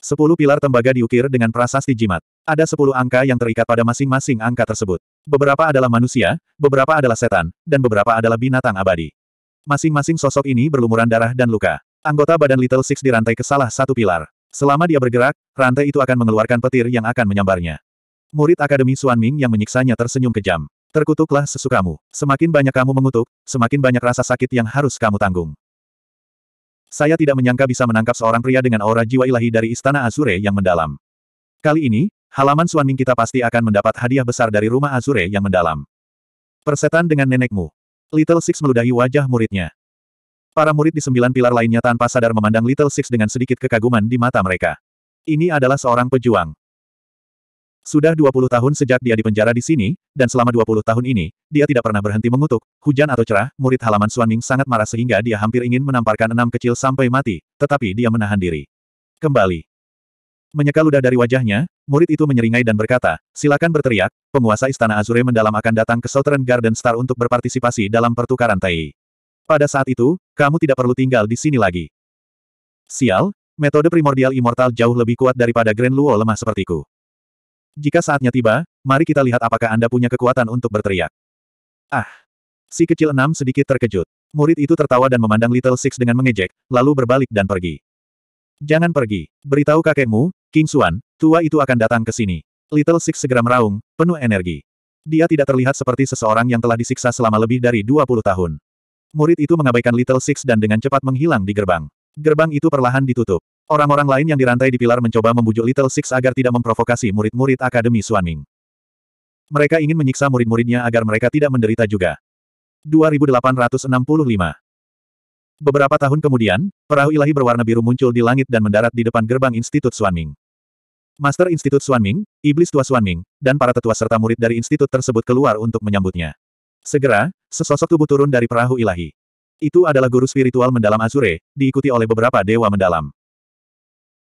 Sepuluh pilar tembaga diukir dengan prasasti jimat. Ada sepuluh angka yang terikat pada masing-masing angka tersebut. Beberapa adalah manusia, beberapa adalah setan, dan beberapa adalah binatang abadi. Masing-masing sosok ini berlumuran darah dan luka. Anggota badan Little Six dirantai ke salah satu pilar. Selama dia bergerak, rantai itu akan mengeluarkan petir yang akan menyambarnya. Murid Akademi Suan Ming yang menyiksanya tersenyum kejam. Terkutuklah sesukamu. Semakin banyak kamu mengutuk, semakin banyak rasa sakit yang harus kamu tanggung. Saya tidak menyangka bisa menangkap seorang pria dengan aura jiwa ilahi dari Istana Azure yang mendalam. Kali ini, halaman Suan Ming kita pasti akan mendapat hadiah besar dari rumah Azure yang mendalam. Persetan dengan nenekmu. Little Six meludahi wajah muridnya. Para murid di sembilan pilar lainnya tanpa sadar memandang Little Six dengan sedikit kekaguman di mata mereka. Ini adalah seorang pejuang. Sudah 20 tahun sejak dia dipenjara di sini, dan selama 20 tahun ini, dia tidak pernah berhenti mengutuk, hujan atau cerah, murid halaman Suanming sangat marah sehingga dia hampir ingin menamparkan enam kecil sampai mati, tetapi dia menahan diri. Kembali. Menyeka ludah dari wajahnya, murid itu menyeringai dan berkata, silakan berteriak, penguasa Istana Azure mendalam akan datang ke Southern Garden Star untuk berpartisipasi dalam pertukaran Tai. Pada saat itu, kamu tidak perlu tinggal di sini lagi. Sial, metode primordial immortal jauh lebih kuat daripada Grand Luo lemah sepertiku. Jika saatnya tiba, mari kita lihat apakah Anda punya kekuatan untuk berteriak. Ah! Si kecil enam sedikit terkejut. Murid itu tertawa dan memandang Little Six dengan mengejek, lalu berbalik dan pergi. Jangan pergi. Beritahu kakekmu, King Suan. tua itu akan datang ke sini. Little Six segera meraung, penuh energi. Dia tidak terlihat seperti seseorang yang telah disiksa selama lebih dari 20 tahun. Murid itu mengabaikan Little Six dan dengan cepat menghilang di gerbang. Gerbang itu perlahan ditutup. Orang-orang lain yang dirantai di pilar mencoba membujuk Little Six agar tidak memprovokasi murid-murid Akademi Suanming. Mereka ingin menyiksa murid-muridnya agar mereka tidak menderita juga. 2865 Beberapa tahun kemudian, perahu ilahi berwarna biru muncul di langit dan mendarat di depan gerbang Institut Suanming. Master Institut Suanming, Iblis Tua Suanming, dan para tetua serta murid dari institut tersebut keluar untuk menyambutnya. Segera, sesosok tubuh turun dari perahu ilahi. Itu adalah guru spiritual mendalam Azure, diikuti oleh beberapa dewa mendalam.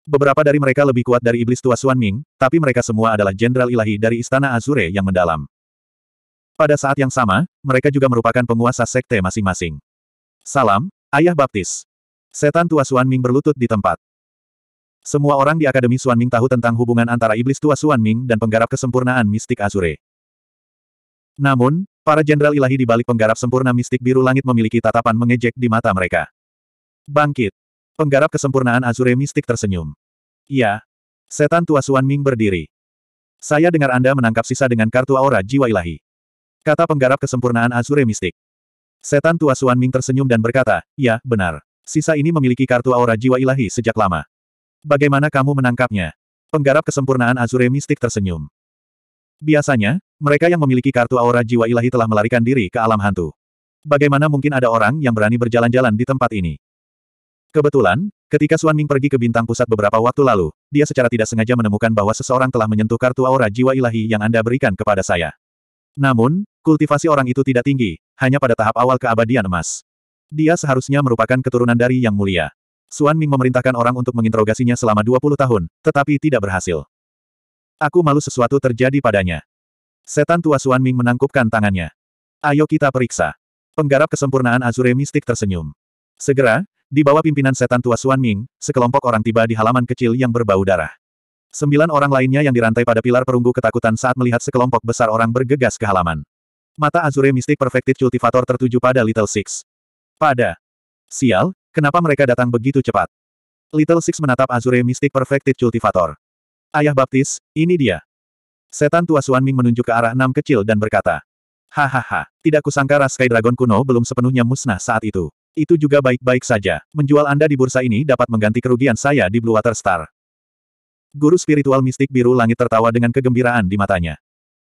Beberapa dari mereka lebih kuat dari iblis tua Suan Ming, tapi mereka semua adalah jenderal ilahi dari istana Azure yang mendalam. Pada saat yang sama, mereka juga merupakan penguasa sekte masing-masing. Salam, Ayah Baptis. Setan tua Suan Ming berlutut di tempat. Semua orang di Akademi Suan Ming tahu tentang hubungan antara iblis tua Suan Ming dan penggarap kesempurnaan mistik Azure. Namun, para jenderal ilahi di balik penggarap sempurna mistik biru langit memiliki tatapan mengejek di mata mereka. Bangkit! Penggarap kesempurnaan Azure mistik tersenyum. Ya, Setan tua Suan Ming berdiri. Saya dengar Anda menangkap sisa dengan kartu aura jiwa ilahi. Kata penggarap kesempurnaan Azure mistik. Setan tua Suan Ming tersenyum dan berkata, ya, benar. Sisa ini memiliki kartu aura jiwa ilahi sejak lama. Bagaimana kamu menangkapnya? Penggarap kesempurnaan Azure mistik tersenyum. Biasanya, mereka yang memiliki kartu aura jiwa ilahi telah melarikan diri ke alam hantu. Bagaimana mungkin ada orang yang berani berjalan-jalan di tempat ini? Kebetulan, ketika Suan Ming pergi ke bintang pusat beberapa waktu lalu, dia secara tidak sengaja menemukan bahwa seseorang telah menyentuh kartu aura jiwa ilahi yang Anda berikan kepada saya. Namun, kultivasi orang itu tidak tinggi, hanya pada tahap awal keabadian emas. Dia seharusnya merupakan keturunan dari Yang Mulia. Suan Ming memerintahkan orang untuk menginterogasinya selama 20 tahun, tetapi tidak berhasil. Aku malu sesuatu terjadi padanya. Setan tua Suan Ming menangkupkan tangannya. Ayo kita periksa. Penggarap kesempurnaan Azure Mistik tersenyum. Segera, di bawah pimpinan setan tua Suan Ming, sekelompok orang tiba di halaman kecil yang berbau darah. Sembilan orang lainnya yang dirantai pada pilar perunggu ketakutan saat melihat sekelompok besar orang bergegas ke halaman. Mata Azure Mystic Perfected Cultivator tertuju pada Little Six. Pada. Sial, kenapa mereka datang begitu cepat? Little Six menatap Azure Mystic Perfected Cultivator. Ayah Baptis, ini dia. Setan tua Suan Ming menunjuk ke arah enam kecil dan berkata. Hahaha, tidak kusangka ras Sky Dragon kuno belum sepenuhnya musnah saat itu. Itu juga baik-baik saja. Menjual Anda di bursa ini dapat mengganti kerugian saya di Blue Water Star. Guru spiritual mistik biru langit tertawa dengan kegembiraan di matanya.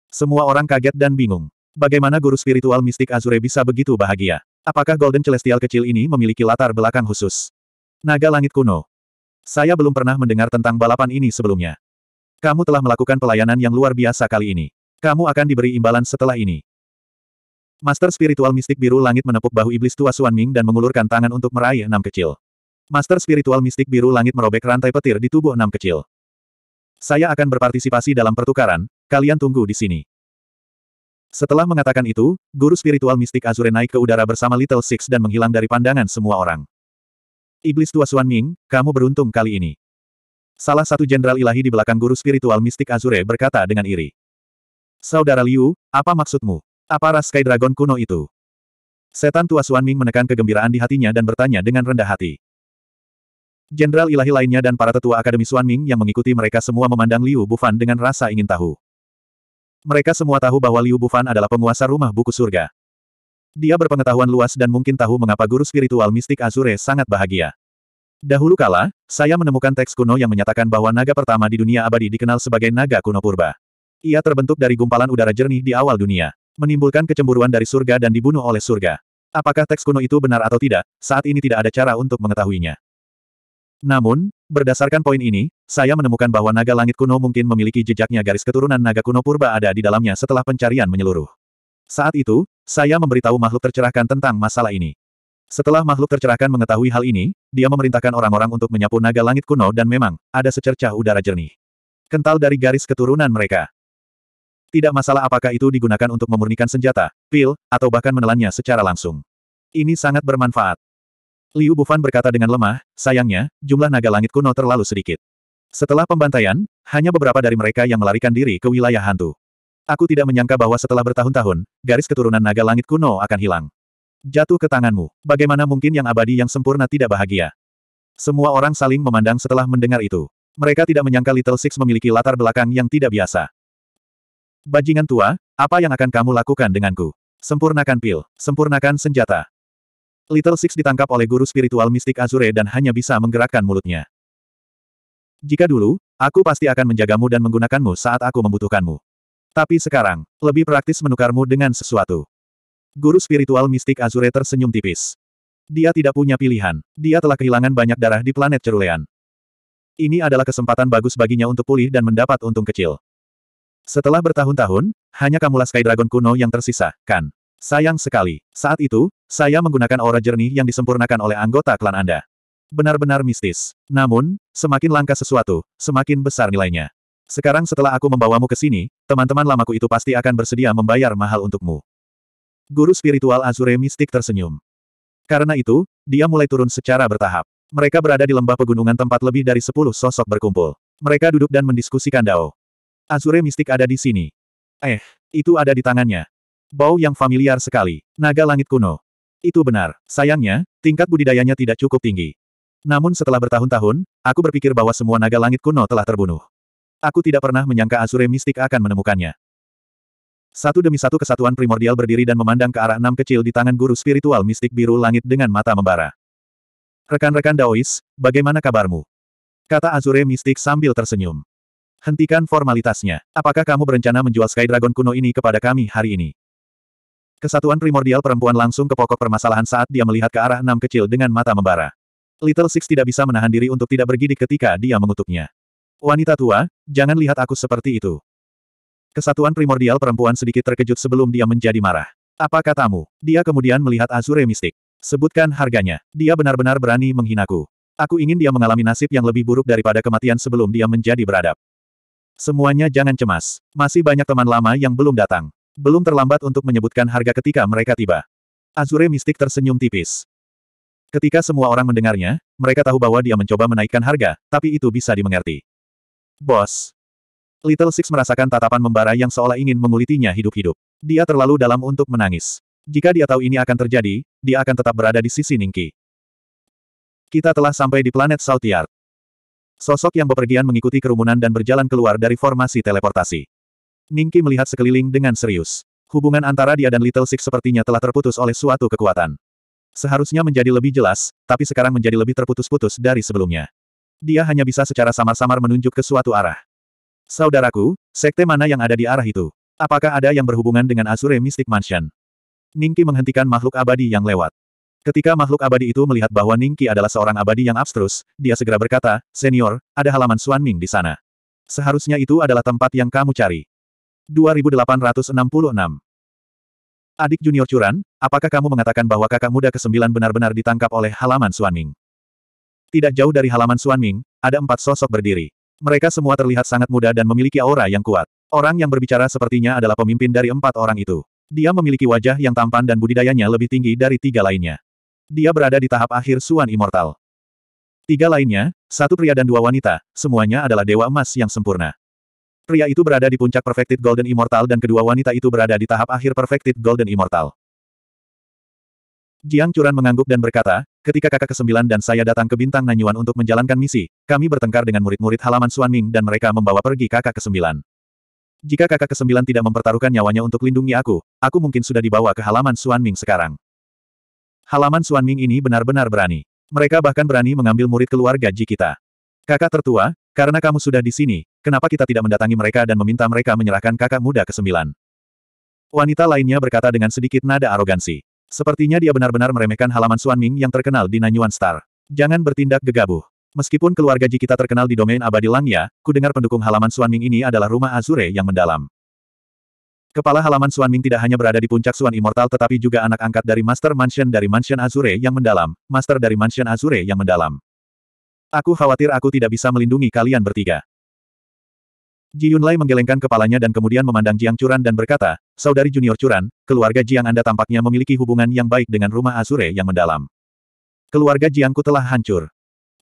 Semua orang kaget dan bingung. Bagaimana guru spiritual mistik Azure bisa begitu bahagia? Apakah Golden Celestial kecil ini memiliki latar belakang khusus? Naga Langit Kuno. Saya belum pernah mendengar tentang balapan ini sebelumnya. Kamu telah melakukan pelayanan yang luar biasa kali ini. Kamu akan diberi imbalan setelah ini. Master spiritual mistik biru langit menepuk bahu iblis tua Suan Ming dan mengulurkan tangan untuk meraih enam kecil. Master spiritual mistik biru langit merobek rantai petir di tubuh enam kecil. Saya akan berpartisipasi dalam pertukaran, kalian tunggu di sini. Setelah mengatakan itu, guru spiritual mistik Azure naik ke udara bersama Little Six dan menghilang dari pandangan semua orang. Iblis tua Suan Ming, kamu beruntung kali ini. Salah satu jenderal ilahi di belakang guru spiritual mistik Azure berkata dengan iri. Saudara Liu, apa maksudmu? Apa ras Sky Dragon kuno itu? Setan tua Suan Ming menekan kegembiraan di hatinya dan bertanya dengan rendah hati. Jenderal ilahi lainnya dan para tetua Akademi Suan Ming yang mengikuti mereka semua memandang Liu Bufan dengan rasa ingin tahu. Mereka semua tahu bahwa Liu Bufan adalah penguasa rumah buku surga. Dia berpengetahuan luas dan mungkin tahu mengapa guru spiritual mistik Azure sangat bahagia. Dahulu kala, saya menemukan teks kuno yang menyatakan bahwa naga pertama di dunia abadi dikenal sebagai naga kuno purba. Ia terbentuk dari gumpalan udara jernih di awal dunia, menimbulkan kecemburuan dari surga dan dibunuh oleh surga. Apakah teks kuno itu benar atau tidak, saat ini tidak ada cara untuk mengetahuinya. Namun, berdasarkan poin ini, saya menemukan bahwa naga langit kuno mungkin memiliki jejaknya garis keturunan naga kuno purba ada di dalamnya setelah pencarian menyeluruh. Saat itu, saya memberitahu makhluk tercerahkan tentang masalah ini. Setelah makhluk tercerahkan mengetahui hal ini, dia memerintahkan orang-orang untuk menyapu naga langit kuno dan memang, ada secercah udara jernih. Kental dari garis keturunan mereka. Tidak masalah apakah itu digunakan untuk memurnikan senjata, pil, atau bahkan menelannya secara langsung. Ini sangat bermanfaat. Liu Bufan berkata dengan lemah, sayangnya, jumlah naga langit kuno terlalu sedikit. Setelah pembantaian, hanya beberapa dari mereka yang melarikan diri ke wilayah hantu. Aku tidak menyangka bahwa setelah bertahun-tahun, garis keturunan naga langit kuno akan hilang. Jatuh ke tanganmu. Bagaimana mungkin yang abadi yang sempurna tidak bahagia? Semua orang saling memandang setelah mendengar itu. Mereka tidak menyangka Little Six memiliki latar belakang yang tidak biasa. Bajingan tua, apa yang akan kamu lakukan denganku? Sempurnakan pil, sempurnakan senjata. Little Six ditangkap oleh guru spiritual mistik Azure dan hanya bisa menggerakkan mulutnya. Jika dulu, aku pasti akan menjagamu dan menggunakanmu saat aku membutuhkanmu. Tapi sekarang, lebih praktis menukarmu dengan sesuatu. Guru spiritual mistik Azure tersenyum tipis. Dia tidak punya pilihan. Dia telah kehilangan banyak darah di planet cerulean. Ini adalah kesempatan bagus baginya untuk pulih dan mendapat untung kecil. Setelah bertahun-tahun, hanya kamulah Sky Dragon kuno yang tersisa, kan? Sayang sekali. Saat itu, saya menggunakan aura jernih yang disempurnakan oleh anggota klan Anda. Benar-benar mistis. Namun, semakin langka sesuatu, semakin besar nilainya. Sekarang setelah aku membawamu ke sini, teman-teman lamaku itu pasti akan bersedia membayar mahal untukmu. Guru spiritual Azure mistik tersenyum. Karena itu, dia mulai turun secara bertahap. Mereka berada di lembah pegunungan tempat lebih dari sepuluh sosok berkumpul. Mereka duduk dan mendiskusikan Dao. Azure mistik ada di sini. Eh, itu ada di tangannya. Bau yang familiar sekali. Naga langit kuno. Itu benar. Sayangnya, tingkat budidayanya tidak cukup tinggi. Namun setelah bertahun-tahun, aku berpikir bahwa semua naga langit kuno telah terbunuh. Aku tidak pernah menyangka Azure mistik akan menemukannya. Satu demi satu kesatuan primordial berdiri dan memandang ke arah enam kecil di tangan guru spiritual mistik biru langit dengan mata membara. Rekan-rekan Daois, bagaimana kabarmu? Kata Azure mistik sambil tersenyum. Hentikan formalitasnya. Apakah kamu berencana menjual Sky Dragon kuno ini kepada kami hari ini? Kesatuan primordial perempuan langsung ke pokok permasalahan saat dia melihat ke arah enam kecil dengan mata membara. Little Six tidak bisa menahan diri untuk tidak bergidik ketika dia mengutuknya. Wanita tua, jangan lihat aku seperti itu. Kesatuan primordial perempuan sedikit terkejut sebelum dia menjadi marah. Apa katamu? Dia kemudian melihat Azure mistik. Sebutkan harganya. Dia benar-benar berani menghinaku. Aku ingin dia mengalami nasib yang lebih buruk daripada kematian sebelum dia menjadi beradab. Semuanya jangan cemas. Masih banyak teman lama yang belum datang. Belum terlambat untuk menyebutkan harga ketika mereka tiba. Azure mistik tersenyum tipis. Ketika semua orang mendengarnya, mereka tahu bahwa dia mencoba menaikkan harga, tapi itu bisa dimengerti. Bos, Little Six merasakan tatapan membara yang seolah ingin mengulitinya hidup-hidup. Dia terlalu dalam untuk menangis. Jika dia tahu ini akan terjadi, dia akan tetap berada di sisi Ningki. Kita telah sampai di planet Sautiar. Sosok yang bepergian mengikuti kerumunan dan berjalan keluar dari formasi teleportasi. Ningki melihat sekeliling dengan serius. Hubungan antara dia dan Little Six sepertinya telah terputus oleh suatu kekuatan. Seharusnya menjadi lebih jelas, tapi sekarang menjadi lebih terputus-putus dari sebelumnya. Dia hanya bisa secara samar-samar menunjuk ke suatu arah. Saudaraku, sekte mana yang ada di arah itu? Apakah ada yang berhubungan dengan Azure Mystic Mansion? Ningki menghentikan makhluk abadi yang lewat. Ketika makhluk abadi itu melihat bahwa Ningki adalah seorang abadi yang abstrus, dia segera berkata, Senior, ada halaman Suan Ming di sana. Seharusnya itu adalah tempat yang kamu cari. 2866 Adik junior Curan, apakah kamu mengatakan bahwa kakak muda ke-9 benar-benar ditangkap oleh halaman Suan Ming? Tidak jauh dari halaman Suan Ming, ada empat sosok berdiri. Mereka semua terlihat sangat muda dan memiliki aura yang kuat. Orang yang berbicara sepertinya adalah pemimpin dari empat orang itu. Dia memiliki wajah yang tampan dan budidayanya lebih tinggi dari tiga lainnya. Dia berada di tahap akhir Suan Immortal. Tiga lainnya, satu pria dan dua wanita, semuanya adalah dewa emas yang sempurna. Pria itu berada di puncak Perfected Golden Immortal dan kedua wanita itu berada di tahap akhir Perfected Golden Immortal. Jiang Curan mengangguk dan berkata, ketika kakak kesembilan dan saya datang ke Bintang Nanyuan untuk menjalankan misi, kami bertengkar dengan murid-murid halaman Suan Ming dan mereka membawa pergi kakak kesembilan. Jika kakak kesembilan tidak mempertaruhkan nyawanya untuk lindungi aku, aku mungkin sudah dibawa ke halaman Suan Ming sekarang. Halaman Suan Ming ini benar-benar berani. Mereka bahkan berani mengambil murid keluarga Ji kita. Kakak tertua, karena kamu sudah di sini, kenapa kita tidak mendatangi mereka dan meminta mereka menyerahkan kakak muda kesembilan? Wanita lainnya berkata dengan sedikit nada arogansi. Sepertinya dia benar-benar meremehkan halaman Suan Ming yang terkenal di Nanyuan Star. Jangan bertindak gegabah. Meskipun keluarga Ji kita terkenal di domain abadi Langya, ku dengar pendukung halaman Suan Ming ini adalah rumah Azure yang mendalam. Kepala halaman Suan Ming tidak hanya berada di puncak Suan Immortal tetapi juga anak angkat dari Master Mansion dari Mansion Azure yang mendalam, Master dari Mansion Azure yang mendalam. Aku khawatir aku tidak bisa melindungi kalian bertiga. Ji Yunlai menggelengkan kepalanya dan kemudian memandang Jiang Curan dan berkata, Saudari Junior Curan, keluarga Jiang Anda tampaknya memiliki hubungan yang baik dengan rumah Azure yang mendalam. Keluarga Jiangku telah hancur.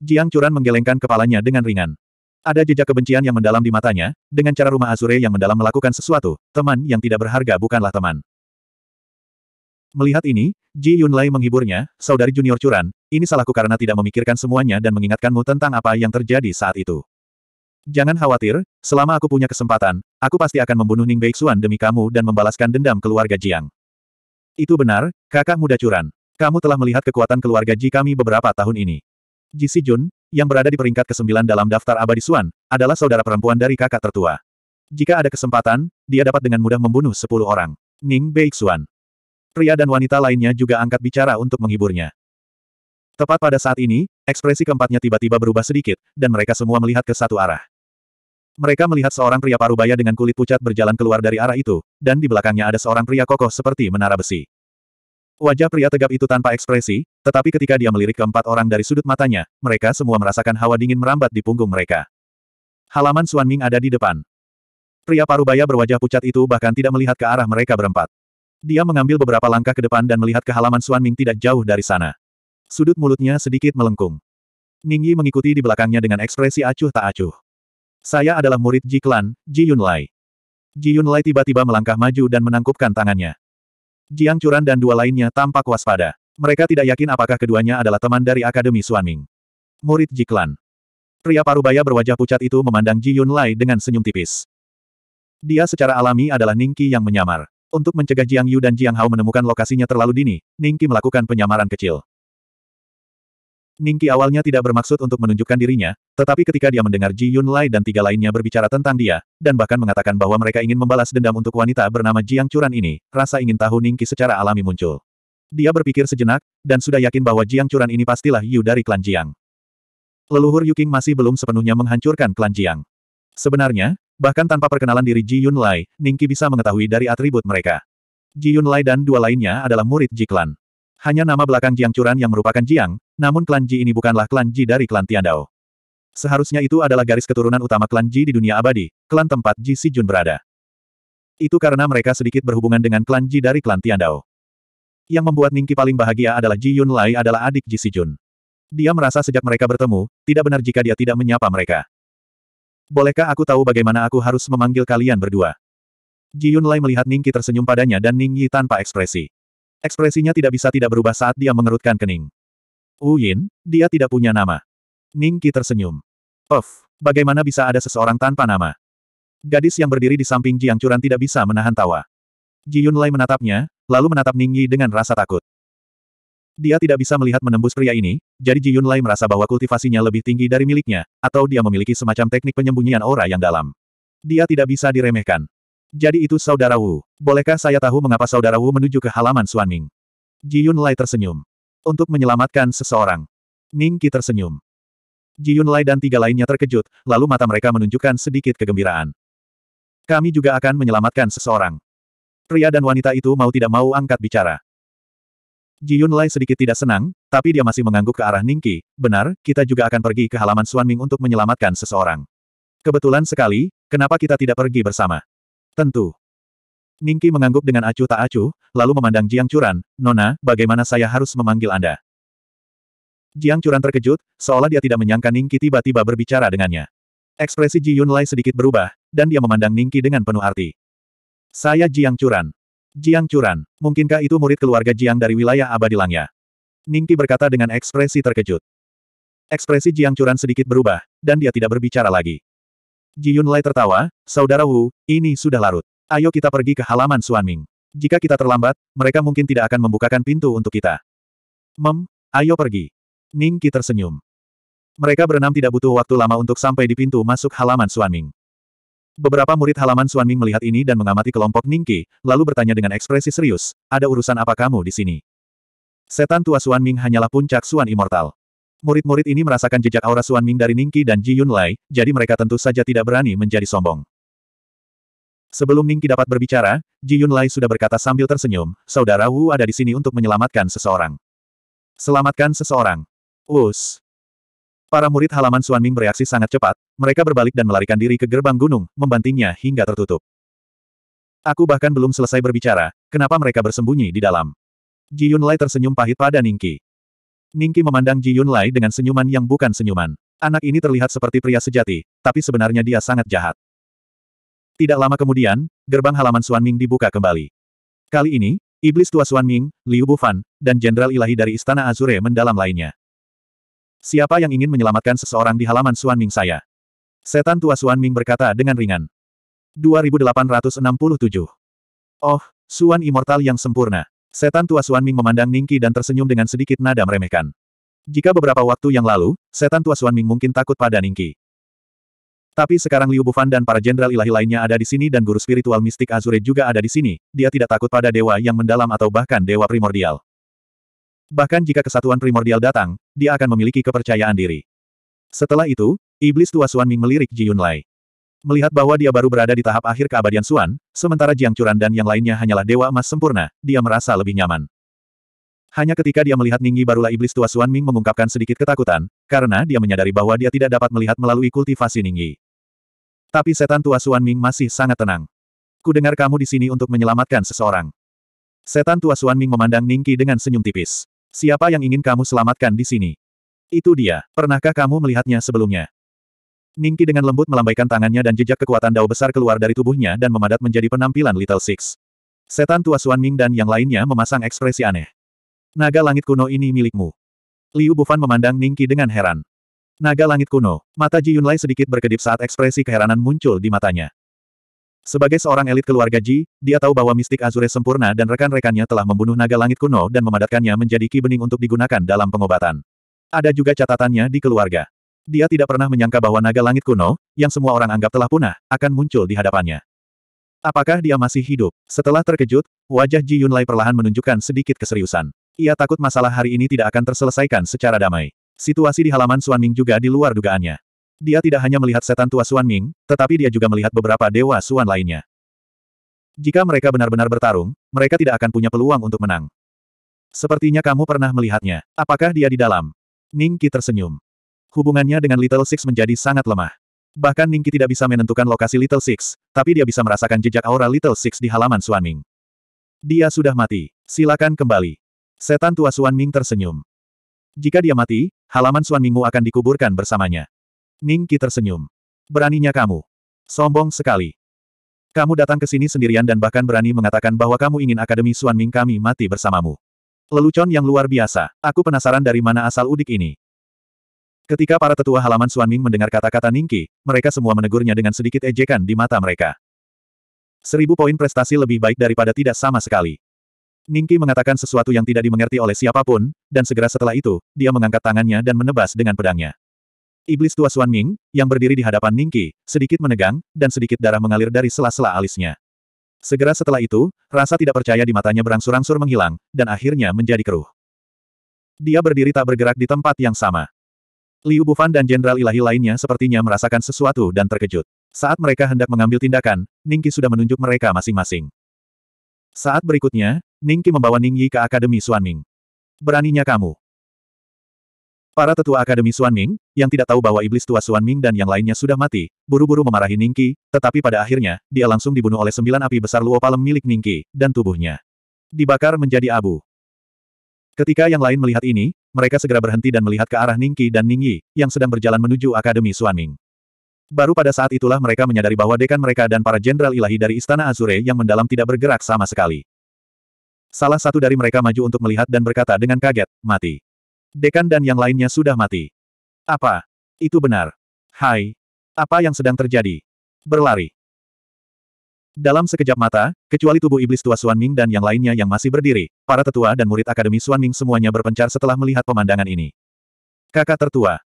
Jiang Curan menggelengkan kepalanya dengan ringan. Ada jejak kebencian yang mendalam di matanya, dengan cara rumah Azure yang mendalam melakukan sesuatu, teman yang tidak berharga bukanlah teman. Melihat ini, Ji Yunlai menghiburnya, Saudari Junior Curan, ini salahku karena tidak memikirkan semuanya dan mengingatkanmu tentang apa yang terjadi saat itu. Jangan khawatir, selama aku punya kesempatan, aku pasti akan membunuh Ning Beixuan demi kamu dan membalaskan dendam keluarga Jiang. Itu benar, kakak muda curan. Kamu telah melihat kekuatan keluarga Ji kami beberapa tahun ini. Ji Si Jun, yang berada di peringkat ke-9 dalam daftar abadi Suan, adalah saudara perempuan dari kakak tertua. Jika ada kesempatan, dia dapat dengan mudah membunuh 10 orang. Ning Beixuan. Pria dan wanita lainnya juga angkat bicara untuk menghiburnya. Tepat pada saat ini, ekspresi keempatnya tiba-tiba berubah sedikit, dan mereka semua melihat ke satu arah. Mereka melihat seorang pria parubaya dengan kulit pucat berjalan keluar dari arah itu, dan di belakangnya ada seorang pria kokoh seperti menara besi. Wajah pria tegap itu tanpa ekspresi, tetapi ketika dia melirik keempat orang dari sudut matanya, mereka semua merasakan hawa dingin merambat di punggung mereka. Halaman Suan Ming ada di depan. Pria parubaya berwajah pucat itu bahkan tidak melihat ke arah mereka berempat. Dia mengambil beberapa langkah ke depan dan melihat ke halaman Suan Ming tidak jauh dari sana. Sudut mulutnya sedikit melengkung. Ning Yi mengikuti di belakangnya dengan ekspresi acuh tak acuh. Saya adalah murid Ji Klan, Ji Yunlai. Ji Yunlai tiba-tiba melangkah maju dan menangkupkan tangannya. Jiang Curan dan dua lainnya tampak waspada. Mereka tidak yakin apakah keduanya adalah teman dari Akademi Suanming. Murid Ji Klan. Pria parubaya berwajah pucat itu memandang Ji Yun Lai dengan senyum tipis. Dia secara alami adalah Ning Qi yang menyamar. Untuk mencegah Jiang Yu dan Jiang Hao menemukan lokasinya terlalu dini, Ning Qi melakukan penyamaran kecil. Ningki awalnya tidak bermaksud untuk menunjukkan dirinya, tetapi ketika dia mendengar Ji Yun Lai dan tiga lainnya berbicara tentang dia, dan bahkan mengatakan bahwa mereka ingin membalas dendam untuk wanita bernama Jiang Curan ini, rasa ingin tahu Ningki secara alami muncul. Dia berpikir sejenak, dan sudah yakin bahwa Jiang Curan ini pastilah Yu dari klan Jiang. Leluhur Yuking masih belum sepenuhnya menghancurkan klan Jiang. Sebenarnya, bahkan tanpa perkenalan diri Ji Yun Lai, Ningki bisa mengetahui dari atribut mereka. Ji Yun Lai dan dua lainnya adalah murid Ji Klan. Hanya nama belakang Jiang Curan yang merupakan Jiang, namun klan Ji ini bukanlah klan Ji dari klan Tiandao. Seharusnya itu adalah garis keturunan utama klan Ji di dunia abadi, klan tempat Ji Si Jun berada. Itu karena mereka sedikit berhubungan dengan klan Ji dari klan Tiandao. Yang membuat Ningki paling bahagia adalah Ji Yun Lai adalah adik Ji Si Jun. Dia merasa sejak mereka bertemu, tidak benar jika dia tidak menyapa mereka. Bolehkah aku tahu bagaimana aku harus memanggil kalian berdua? Ji Yun Lai melihat Ningki tersenyum padanya dan Ning Yi tanpa ekspresi. Ekspresinya tidak bisa tidak berubah saat dia mengerutkan kening. Wu Yin, dia tidak punya nama. Ning Qi tersenyum. Of, bagaimana bisa ada seseorang tanpa nama? Gadis yang berdiri di samping Jiang Curan tidak bisa menahan tawa. Ji Yunlai menatapnya, lalu menatap Ning Yi dengan rasa takut. Dia tidak bisa melihat menembus pria ini, jadi Ji Yunlai merasa bahwa kultivasinya lebih tinggi dari miliknya, atau dia memiliki semacam teknik penyembunyian aura yang dalam. Dia tidak bisa diremehkan. Jadi itu saudara Wu. Bolehkah saya tahu mengapa saudara Wu menuju ke halaman Ming? Ji Yunlai tersenyum. Untuk menyelamatkan seseorang. Ning Qi tersenyum. Ji Yunlai dan tiga lainnya terkejut, lalu mata mereka menunjukkan sedikit kegembiraan. Kami juga akan menyelamatkan seseorang. Pria dan wanita itu mau tidak mau angkat bicara. Ji Yunlai sedikit tidak senang, tapi dia masih mengangguk ke arah Ning Qi. Benar, kita juga akan pergi ke halaman Ming untuk menyelamatkan seseorang. Kebetulan sekali, kenapa kita tidak pergi bersama? Tentu. Ningki mengangguk dengan acuh tak acuh, lalu memandang Jiang Curan, Nona, bagaimana saya harus memanggil Anda? Jiang Curan terkejut, seolah dia tidak menyangka Ningki tiba-tiba berbicara dengannya. Ekspresi Ji Yunlai sedikit berubah, dan dia memandang Ningki dengan penuh arti. Saya Jiang Curan. Jiang Curan, mungkinkah itu murid keluarga Jiang dari wilayah Abadi Abadilangya? Ningki berkata dengan ekspresi terkejut. Ekspresi Jiang Curan sedikit berubah, dan dia tidak berbicara lagi. Ji Lai tertawa, Saudara Wu, ini sudah larut. Ayo kita pergi ke halaman Suanming. Jika kita terlambat, mereka mungkin tidak akan membukakan pintu untuk kita. Mem, ayo pergi. Ning Qi tersenyum. Mereka berenam tidak butuh waktu lama untuk sampai di pintu masuk halaman Suanming. Beberapa murid halaman Suanming melihat ini dan mengamati kelompok Ning Qi, lalu bertanya dengan ekspresi serius, ada urusan apa kamu di sini? Setan tua Suanming hanyalah puncak Suan Immortal. Murid-murid ini merasakan jejak aura Suan Ming dari Ningqi dan Ji Yunlai, jadi mereka tentu saja tidak berani menjadi sombong. Sebelum Ningqi dapat berbicara, Ji Yunlai sudah berkata sambil tersenyum, Saudara Wu ada di sini untuk menyelamatkan seseorang. Selamatkan seseorang. Us. Para murid halaman Suan Ming bereaksi sangat cepat, mereka berbalik dan melarikan diri ke gerbang gunung, membantingnya hingga tertutup. Aku bahkan belum selesai berbicara, kenapa mereka bersembunyi di dalam? Ji Yunlai tersenyum pahit pada Ningqi. Ningki memandang Ji Yun Lai dengan senyuman yang bukan senyuman. Anak ini terlihat seperti pria sejati, tapi sebenarnya dia sangat jahat. Tidak lama kemudian, gerbang halaman Suan Ming dibuka kembali. Kali ini, iblis tua Suan Ming, Liu Bufan, dan Jenderal Ilahi dari Istana Azure mendalam lainnya. Siapa yang ingin menyelamatkan seseorang di halaman Suan Ming saya? Setan tua Suan Ming berkata dengan ringan. 2867. Oh, Suan Immortal yang sempurna. Setan tua Suan Ming memandang Ningki dan tersenyum dengan sedikit nada meremehkan. Jika beberapa waktu yang lalu, setan tua Suan Ming mungkin takut pada Ningki. Tapi sekarang Liu Bufan dan para jenderal ilahi lainnya ada di sini dan guru spiritual mistik Azure juga ada di sini, dia tidak takut pada dewa yang mendalam atau bahkan dewa primordial. Bahkan jika kesatuan primordial datang, dia akan memiliki kepercayaan diri. Setelah itu, iblis tua Suan Ming melirik Ji Yunlai. Melihat bahwa dia baru berada di tahap akhir keabadian Suan, sementara Jiang Curan dan yang lainnya hanyalah dewa emas sempurna, dia merasa lebih nyaman. Hanya ketika dia melihat Ningyi barulah iblis tua Suan Ming mengungkapkan sedikit ketakutan, karena dia menyadari bahwa dia tidak dapat melihat melalui kultivasi Ningyi. Tapi setan tua Suan Ming masih sangat tenang. Ku dengar kamu di sini untuk menyelamatkan seseorang. Setan tua Suan Ming memandang Ningyi dengan senyum tipis. Siapa yang ingin kamu selamatkan di sini? Itu dia. Pernahkah kamu melihatnya sebelumnya? Ningki dengan lembut melambaikan tangannya dan jejak kekuatan dao besar keluar dari tubuhnya dan memadat menjadi penampilan Little Six. Setan tua Suan Ming dan yang lainnya memasang ekspresi aneh. Naga langit kuno ini milikmu. Liu Bufan memandang Ningki dengan heran. Naga langit kuno, mata Ji Yunlai sedikit berkedip saat ekspresi keheranan muncul di matanya. Sebagai seorang elit keluarga Ji, dia tahu bahwa mistik Azure sempurna dan rekan-rekannya telah membunuh naga langit kuno dan memadatkannya menjadi ki bening untuk digunakan dalam pengobatan. Ada juga catatannya di keluarga. Dia tidak pernah menyangka bahwa naga langit kuno, yang semua orang anggap telah punah, akan muncul di hadapannya. Apakah dia masih hidup? Setelah terkejut, wajah Ji Yunlai perlahan menunjukkan sedikit keseriusan. Ia takut masalah hari ini tidak akan terselesaikan secara damai. Situasi di halaman Suan Ming juga di luar dugaannya. Dia tidak hanya melihat setan tua Suan Ming, tetapi dia juga melihat beberapa dewa Suan lainnya. Jika mereka benar-benar bertarung, mereka tidak akan punya peluang untuk menang. Sepertinya kamu pernah melihatnya. Apakah dia di dalam? Ning Qi tersenyum. Hubungannya dengan Little Six menjadi sangat lemah. Bahkan Ningki tidak bisa menentukan lokasi Little Six, tapi dia bisa merasakan jejak aura Little Six di halaman Suan Ming. Dia sudah mati. Silakan kembali. Setan tua Suan Ming tersenyum. Jika dia mati, halaman Suan Mingmu akan dikuburkan bersamanya. Ningki tersenyum. Beraninya kamu. Sombong sekali. Kamu datang ke sini sendirian dan bahkan berani mengatakan bahwa kamu ingin Akademi Suan Ming kami mati bersamamu. Lelucon yang luar biasa. Aku penasaran dari mana asal udik ini. Ketika para tetua halaman Suan Ming mendengar kata-kata Ningki, mereka semua menegurnya dengan sedikit ejekan di mata mereka. Seribu poin prestasi lebih baik daripada tidak sama sekali. Ningki mengatakan sesuatu yang tidak dimengerti oleh siapapun, dan segera setelah itu, dia mengangkat tangannya dan menebas dengan pedangnya. Iblis tua Suan Ming, yang berdiri di hadapan Ningki, sedikit menegang, dan sedikit darah mengalir dari sela-sela alisnya. Segera setelah itu, rasa tidak percaya di matanya berangsur-angsur menghilang, dan akhirnya menjadi keruh. Dia berdiri tak bergerak di tempat yang sama. Liu Bufan dan Jenderal Ilahi lainnya sepertinya merasakan sesuatu dan terkejut. Saat mereka hendak mengambil tindakan, Ningki sudah menunjuk mereka masing-masing. Saat berikutnya, Ningki membawa Ningyi ke Akademi Suanming. Beraninya kamu. Para tetua Akademi Suanming, yang tidak tahu bahwa iblis tua Suanming dan yang lainnya sudah mati, buru-buru memarahi Ningki, tetapi pada akhirnya, dia langsung dibunuh oleh sembilan api besar Luo Palem milik Ningki, dan tubuhnya dibakar menjadi abu. Ketika yang lain melihat ini, mereka segera berhenti dan melihat ke arah Ningqi dan Ningyi, yang sedang berjalan menuju Akademi Suaning. Baru pada saat itulah mereka menyadari bahwa dekan mereka dan para jenderal ilahi dari Istana Azure yang mendalam tidak bergerak sama sekali. Salah satu dari mereka maju untuk melihat dan berkata dengan kaget, mati. Dekan dan yang lainnya sudah mati. Apa? Itu benar. Hai. Apa yang sedang terjadi? Berlari. Dalam sekejap mata, kecuali tubuh iblis tua Suan Ming dan yang lainnya yang masih berdiri, para tetua dan murid akademi Suan Ming semuanya berpencar setelah melihat pemandangan ini. Kakak tertua.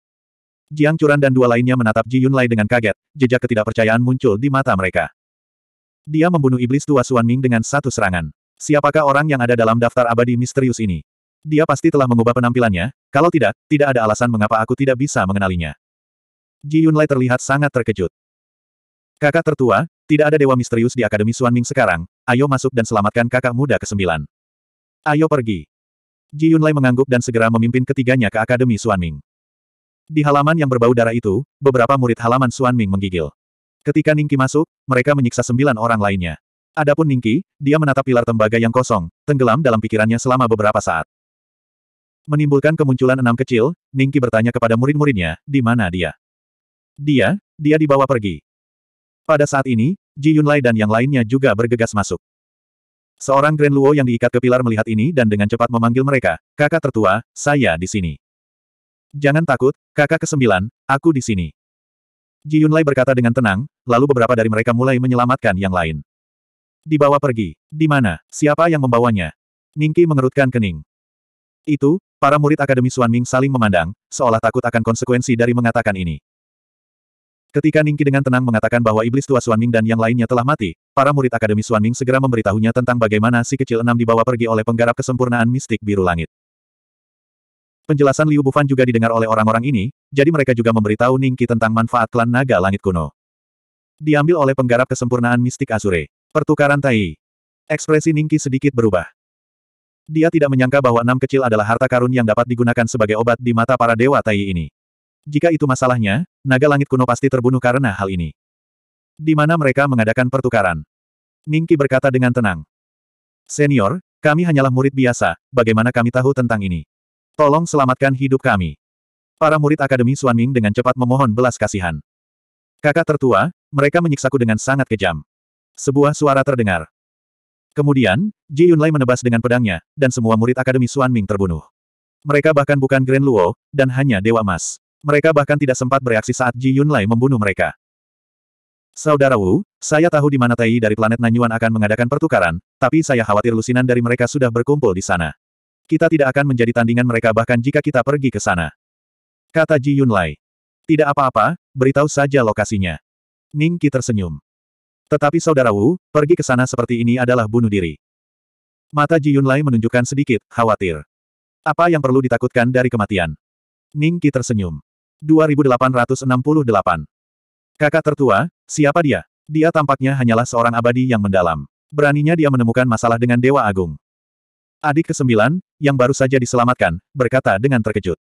Jiang Curan dan dua lainnya menatap Ji Yunlai dengan kaget, jejak ketidakpercayaan muncul di mata mereka. Dia membunuh iblis tua Suan Ming dengan satu serangan. Siapakah orang yang ada dalam daftar abadi misterius ini? Dia pasti telah mengubah penampilannya, kalau tidak, tidak ada alasan mengapa aku tidak bisa mengenalinya. Ji Yunlai terlihat sangat terkejut. Kakak tertua, tidak ada dewa misterius di Akademi Suanming sekarang, ayo masuk dan selamatkan kakak muda ke-9. Ayo pergi. Ji Yunlei mengangguk dan segera memimpin ketiganya ke Akademi Suanming. Di halaman yang berbau darah itu, beberapa murid halaman Suanming menggigil. Ketika Ningki masuk, mereka menyiksa sembilan orang lainnya. Adapun Ningki, dia menatap pilar tembaga yang kosong, tenggelam dalam pikirannya selama beberapa saat. Menimbulkan kemunculan enam kecil, Ningki bertanya kepada murid-muridnya, di mana dia? Dia, dia dibawa pergi. Pada saat ini, Ji Yunlai dan yang lainnya juga bergegas masuk. Seorang Grand Luo yang diikat ke pilar melihat ini dan dengan cepat memanggil mereka, kakak tertua, saya di sini. Jangan takut, kakak kesembilan, aku di sini. Ji Yunlai berkata dengan tenang, lalu beberapa dari mereka mulai menyelamatkan yang lain. Dibawa pergi. Di mana? Siapa yang membawanya? Ningki mengerutkan kening. Itu, para murid Akademi Suan Ming saling memandang, seolah takut akan konsekuensi dari mengatakan ini. Ketika Ningki dengan tenang mengatakan bahwa iblis tua Ming dan yang lainnya telah mati, para murid Akademi Suanming segera memberitahunya tentang bagaimana si kecil enam dibawa pergi oleh penggarap kesempurnaan mistik biru langit. Penjelasan Liu Bufan juga didengar oleh orang-orang ini, jadi mereka juga memberitahu Ningki tentang manfaat klan naga langit kuno. Diambil oleh penggarap kesempurnaan mistik Azure. Pertukaran Tai. Ekspresi Ningki sedikit berubah. Dia tidak menyangka bahwa enam kecil adalah harta karun yang dapat digunakan sebagai obat di mata para dewa Tai ini. Jika itu masalahnya, naga langit kuno pasti terbunuh karena hal ini. Di mana mereka mengadakan pertukaran? Ningki berkata dengan tenang. Senior, kami hanyalah murid biasa, bagaimana kami tahu tentang ini? Tolong selamatkan hidup kami. Para murid Akademi Suan Ming dengan cepat memohon belas kasihan. Kakak tertua, mereka menyiksaku dengan sangat kejam. Sebuah suara terdengar. Kemudian, Ji Yunlai menebas dengan pedangnya, dan semua murid Akademi Suan Ming terbunuh. Mereka bahkan bukan Grand Luo, dan hanya Dewa Mas. Mereka bahkan tidak sempat bereaksi saat Ji Yunlai membunuh mereka. Saudara Wu, saya tahu di mana Tai dari planet Nanyuan akan mengadakan pertukaran, tapi saya khawatir lusinan dari mereka sudah berkumpul di sana. Kita tidak akan menjadi tandingan mereka bahkan jika kita pergi ke sana. Kata Ji Yunlai. Tidak apa-apa, beritahu saja lokasinya. Ning Qi tersenyum. Tetapi Saudara Wu, pergi ke sana seperti ini adalah bunuh diri. Mata Ji Yunlai menunjukkan sedikit, khawatir. Apa yang perlu ditakutkan dari kematian? Ning Qi tersenyum. 2868. Kakak tertua, siapa dia? Dia tampaknya hanyalah seorang abadi yang mendalam. Beraninya dia menemukan masalah dengan Dewa Agung. Adik kesembilan, yang baru saja diselamatkan, berkata dengan terkejut.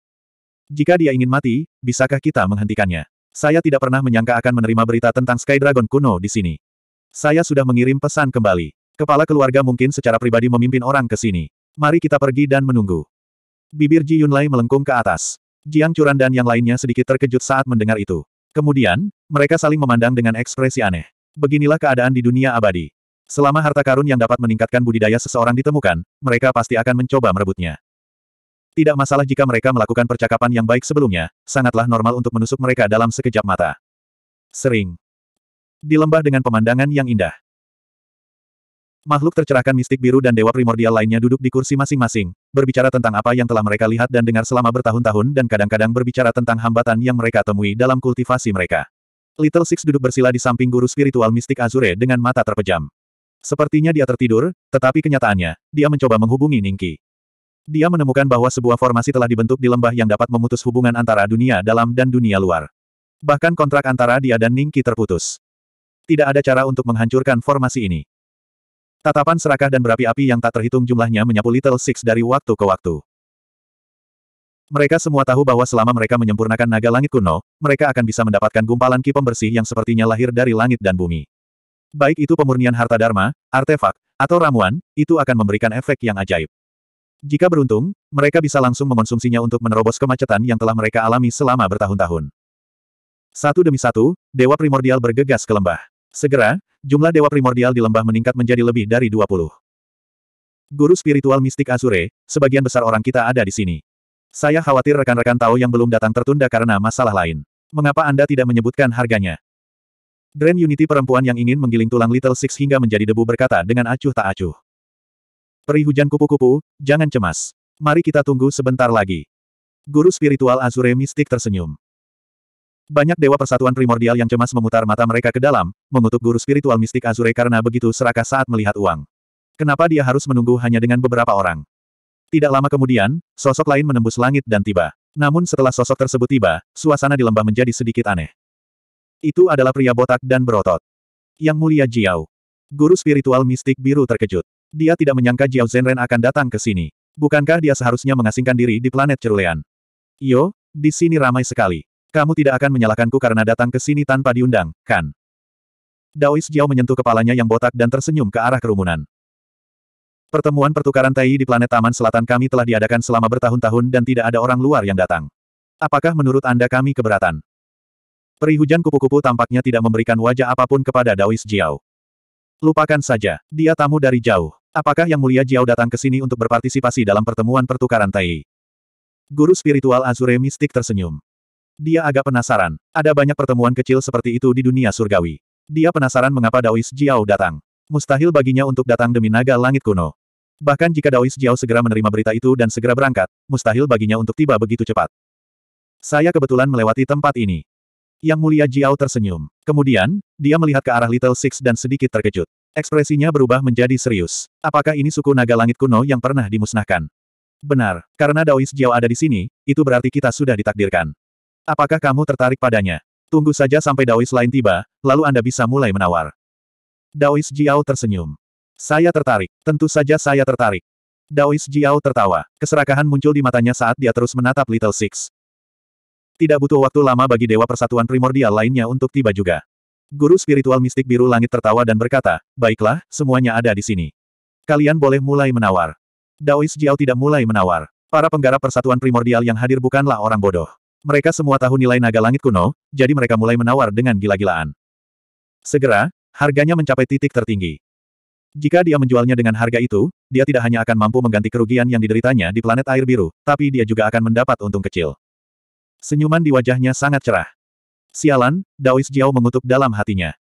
Jika dia ingin mati, bisakah kita menghentikannya? Saya tidak pernah menyangka akan menerima berita tentang Sky Dragon kuno di sini. Saya sudah mengirim pesan kembali. Kepala keluarga mungkin secara pribadi memimpin orang ke sini. Mari kita pergi dan menunggu. Bibir Ji Yunlai melengkung ke atas. Jiang Curan dan yang lainnya sedikit terkejut saat mendengar itu. Kemudian, mereka saling memandang dengan ekspresi aneh. Beginilah keadaan di dunia abadi. Selama harta karun yang dapat meningkatkan budidaya seseorang ditemukan, mereka pasti akan mencoba merebutnya. Tidak masalah jika mereka melakukan percakapan yang baik sebelumnya, sangatlah normal untuk menusuk mereka dalam sekejap mata. Sering. Di lembah dengan pemandangan yang indah, Makhluk tercerahkan mistik biru dan dewa primordial lainnya duduk di kursi masing-masing, berbicara tentang apa yang telah mereka lihat dan dengar selama bertahun-tahun dan kadang-kadang berbicara tentang hambatan yang mereka temui dalam kultivasi mereka. Little Six duduk bersila di samping guru spiritual mistik Azure dengan mata terpejam. Sepertinya dia tertidur, tetapi kenyataannya, dia mencoba menghubungi Ningki. Dia menemukan bahwa sebuah formasi telah dibentuk di lembah yang dapat memutus hubungan antara dunia dalam dan dunia luar. Bahkan kontrak antara dia dan Ningki terputus. Tidak ada cara untuk menghancurkan formasi ini. Tatapan serakah dan berapi-api yang tak terhitung jumlahnya menyapu Little Six dari waktu ke waktu. Mereka semua tahu bahwa selama mereka menyempurnakan naga langit kuno, mereka akan bisa mendapatkan gumpalan ki pembersih yang sepertinya lahir dari langit dan bumi. Baik itu pemurnian harta dharma, artefak, atau ramuan, itu akan memberikan efek yang ajaib. Jika beruntung, mereka bisa langsung mengonsumsinya untuk menerobos kemacetan yang telah mereka alami selama bertahun-tahun. Satu demi satu, Dewa Primordial bergegas ke lembah. Segera, jumlah dewa primordial di lembah meningkat menjadi lebih dari 20. Guru spiritual mistik Azure, sebagian besar orang kita ada di sini. Saya khawatir rekan-rekan tahu yang belum datang tertunda karena masalah lain. Mengapa Anda tidak menyebutkan harganya? Grand Unity perempuan yang ingin menggiling tulang Little Six hingga menjadi debu berkata dengan acuh tak acuh. Peri hujan kupu-kupu, jangan cemas. Mari kita tunggu sebentar lagi. Guru spiritual Azure mistik tersenyum. Banyak dewa persatuan primordial yang cemas memutar mata mereka ke dalam, mengutuk guru spiritual mistik Azure karena begitu serakah saat melihat uang. Kenapa dia harus menunggu hanya dengan beberapa orang? Tidak lama kemudian, sosok lain menembus langit dan tiba. Namun setelah sosok tersebut tiba, suasana di lembah menjadi sedikit aneh. Itu adalah pria botak dan berotot. Yang mulia Jiao. Guru spiritual mistik biru terkejut. Dia tidak menyangka Jiao Zenren akan datang ke sini. Bukankah dia seharusnya mengasingkan diri di planet cerulean? Yo, di sini ramai sekali. Kamu tidak akan menyalahkanku karena datang ke sini tanpa diundang, kan? Daois Jiao menyentuh kepalanya yang botak dan tersenyum ke arah kerumunan. Pertemuan pertukaran Tai di planet Taman Selatan kami telah diadakan selama bertahun-tahun dan tidak ada orang luar yang datang. Apakah menurut Anda kami keberatan? Peri hujan kupu-kupu tampaknya tidak memberikan wajah apapun kepada Daois Jiao. Lupakan saja, dia tamu dari jauh. Apakah Yang Mulia Jiao datang ke sini untuk berpartisipasi dalam pertemuan pertukaran Tai? Guru spiritual Azure mistik tersenyum. Dia agak penasaran. Ada banyak pertemuan kecil seperti itu di dunia surgawi. Dia penasaran mengapa Daois Jiao datang. Mustahil baginya untuk datang demi naga langit kuno. Bahkan jika Daois Jiao segera menerima berita itu dan segera berangkat, mustahil baginya untuk tiba begitu cepat. Saya kebetulan melewati tempat ini. Yang mulia Jiao tersenyum. Kemudian, dia melihat ke arah Little Six dan sedikit terkejut. Ekspresinya berubah menjadi serius. Apakah ini suku naga langit kuno yang pernah dimusnahkan? Benar, karena Daois Jiao ada di sini, itu berarti kita sudah ditakdirkan. Apakah kamu tertarik padanya? Tunggu saja sampai Daois lain tiba, lalu Anda bisa mulai menawar. Daois Jiao tersenyum. Saya tertarik. Tentu saja saya tertarik. Daois Jiao tertawa. Keserakahan muncul di matanya saat dia terus menatap Little Six. Tidak butuh waktu lama bagi Dewa Persatuan Primordial lainnya untuk tiba juga. Guru spiritual mistik biru langit tertawa dan berkata, Baiklah, semuanya ada di sini. Kalian boleh mulai menawar. Daois Jiao tidak mulai menawar. Para penggarap persatuan primordial yang hadir bukanlah orang bodoh. Mereka semua tahu nilai naga langit kuno, jadi mereka mulai menawar dengan gila-gilaan. Segera, harganya mencapai titik tertinggi. Jika dia menjualnya dengan harga itu, dia tidak hanya akan mampu mengganti kerugian yang dideritanya di planet air biru, tapi dia juga akan mendapat untung kecil. Senyuman di wajahnya sangat cerah. Sialan, Daois Jiao mengutuk dalam hatinya.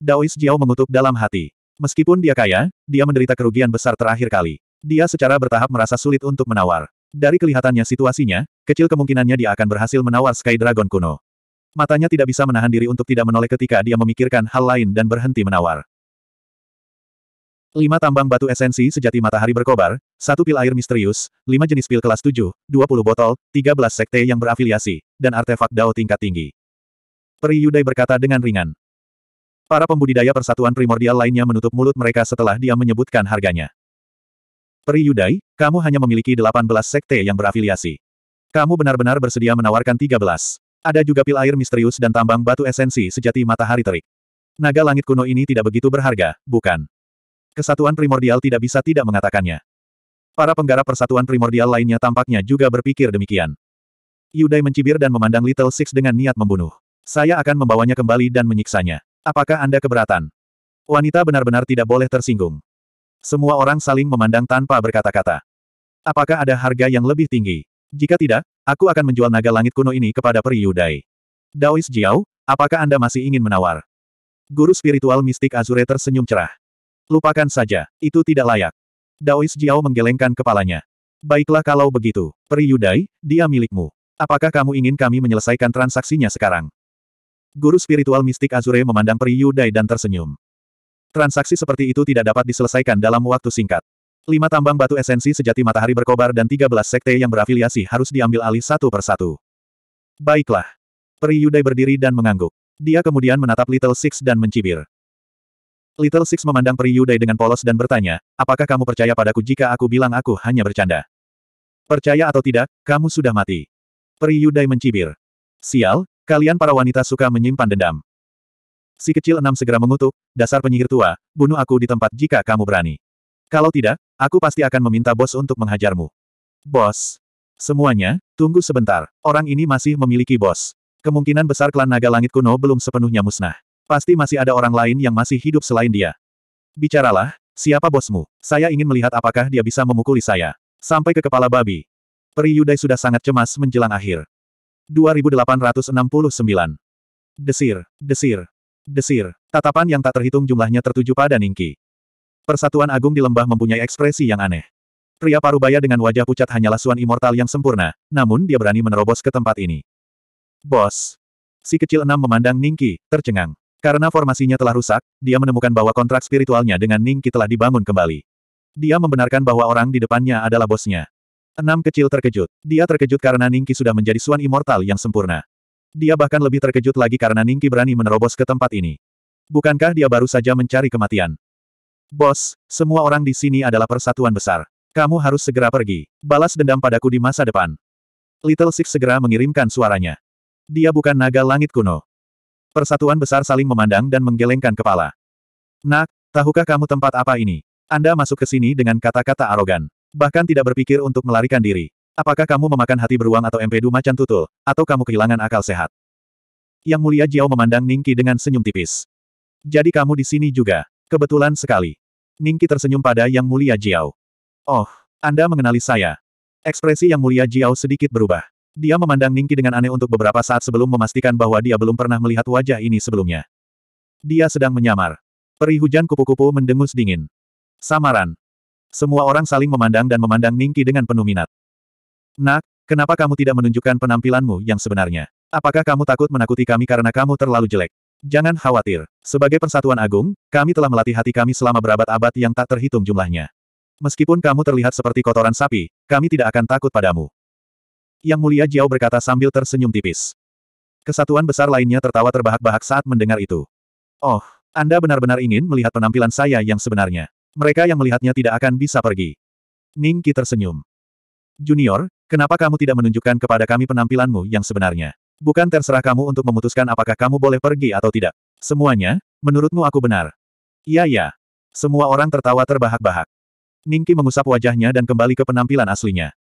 Daois Jiao mengutuk dalam hati. Meskipun dia kaya, dia menderita kerugian besar terakhir kali. Dia secara bertahap merasa sulit untuk menawar. Dari kelihatannya situasinya, kecil kemungkinannya dia akan berhasil menawar Sky Dragon kuno. Matanya tidak bisa menahan diri untuk tidak menoleh ketika dia memikirkan hal lain dan berhenti menawar. Lima tambang batu esensi sejati matahari berkobar, satu pil air misterius, lima jenis pil kelas tujuh, dua puluh botol, tiga belas sekte yang berafiliasi, dan artefak dao tingkat tinggi. Peri Yudai berkata dengan ringan. Para pembudidaya persatuan primordial lainnya menutup mulut mereka setelah dia menyebutkan harganya. Peri Yudai, kamu hanya memiliki delapan belas sekte yang berafiliasi. Kamu benar-benar bersedia menawarkan 13. Ada juga pil air misterius dan tambang batu esensi sejati matahari terik. Naga langit kuno ini tidak begitu berharga, bukan? Kesatuan primordial tidak bisa tidak mengatakannya. Para penggarap persatuan primordial lainnya tampaknya juga berpikir demikian. Yudai mencibir dan memandang Little Six dengan niat membunuh. Saya akan membawanya kembali dan menyiksanya. Apakah Anda keberatan? Wanita benar-benar tidak boleh tersinggung. Semua orang saling memandang tanpa berkata-kata. Apakah ada harga yang lebih tinggi? Jika tidak, aku akan menjual naga langit kuno ini kepada Peri Yudai. Daois Jiao, apakah Anda masih ingin menawar? Guru spiritual mistik Azure tersenyum cerah. Lupakan saja, itu tidak layak. Daois Jiao menggelengkan kepalanya. Baiklah kalau begitu, Peri Yudai, dia milikmu. Apakah kamu ingin kami menyelesaikan transaksinya sekarang? Guru spiritual mistik Azure memandang Peri Yudai dan tersenyum. Transaksi seperti itu tidak dapat diselesaikan dalam waktu singkat. Lima tambang batu esensi sejati matahari berkobar dan 13 sekte yang berafiliasi harus diambil alih satu persatu. Baiklah. Peri Yudai berdiri dan mengangguk. Dia kemudian menatap Little Six dan mencibir. Little Six memandang Peri Yudai dengan polos dan bertanya, apakah kamu percaya padaku jika aku bilang aku hanya bercanda? Percaya atau tidak, kamu sudah mati. Peri Yudai mencibir. Sial, kalian para wanita suka menyimpan dendam. Si kecil enam segera mengutuk, dasar penyihir tua, bunuh aku di tempat jika kamu berani. Kalau tidak, aku pasti akan meminta bos untuk menghajarmu. Bos. Semuanya, tunggu sebentar. Orang ini masih memiliki bos. Kemungkinan besar klan naga langit kuno belum sepenuhnya musnah. Pasti masih ada orang lain yang masih hidup selain dia. Bicaralah, siapa bosmu? Saya ingin melihat apakah dia bisa memukuli saya. Sampai ke kepala babi. Peri Yudai sudah sangat cemas menjelang akhir. 2869. Desir, desir, desir. Tatapan yang tak terhitung jumlahnya tertuju pada Ningki. Persatuan Agung di lembah mempunyai ekspresi yang aneh. Pria parubaya dengan wajah pucat hanyalah Suan Immortal yang sempurna, namun dia berani menerobos ke tempat ini. Bos. Si kecil enam memandang Ningki, tercengang. Karena formasinya telah rusak, dia menemukan bahwa kontrak spiritualnya dengan Ningki telah dibangun kembali. Dia membenarkan bahwa orang di depannya adalah bosnya. Enam kecil terkejut. Dia terkejut karena Ningki sudah menjadi Suan Immortal yang sempurna. Dia bahkan lebih terkejut lagi karena Ningki berani menerobos ke tempat ini. Bukankah dia baru saja mencari kematian? Bos, semua orang di sini adalah persatuan besar. Kamu harus segera pergi. Balas dendam padaku di masa depan. Little Six segera mengirimkan suaranya. Dia bukan naga langit kuno. Persatuan besar saling memandang dan menggelengkan kepala. Nak, tahukah kamu tempat apa ini? Anda masuk ke sini dengan kata-kata arogan. Bahkan tidak berpikir untuk melarikan diri. Apakah kamu memakan hati beruang atau empedu macan tutul, atau kamu kehilangan akal sehat? Yang mulia Jiao memandang Ningki dengan senyum tipis. Jadi kamu di sini juga. Kebetulan sekali. Ningki tersenyum pada Yang Mulia Jiao. Oh, Anda mengenali saya. Ekspresi Yang Mulia Jiao sedikit berubah. Dia memandang Ningki dengan aneh untuk beberapa saat sebelum memastikan bahwa dia belum pernah melihat wajah ini sebelumnya. Dia sedang menyamar. Peri hujan kupu-kupu mendengus dingin. Samaran. Semua orang saling memandang dan memandang Ningki dengan penuh minat. Nak, kenapa kamu tidak menunjukkan penampilanmu yang sebenarnya? Apakah kamu takut menakuti kami karena kamu terlalu jelek? Jangan khawatir. Sebagai persatuan agung, kami telah melatih hati kami selama berabad-abad yang tak terhitung jumlahnya. Meskipun kamu terlihat seperti kotoran sapi, kami tidak akan takut padamu. Yang mulia Jiao berkata sambil tersenyum tipis. Kesatuan besar lainnya tertawa terbahak-bahak saat mendengar itu. Oh, Anda benar-benar ingin melihat penampilan saya yang sebenarnya. Mereka yang melihatnya tidak akan bisa pergi. Ning tersenyum. Junior, kenapa kamu tidak menunjukkan kepada kami penampilanmu yang sebenarnya? Bukan terserah kamu untuk memutuskan apakah kamu boleh pergi atau tidak. Semuanya, menurutmu aku benar. Iya ya. Semua orang tertawa terbahak-bahak. Ningki mengusap wajahnya dan kembali ke penampilan aslinya.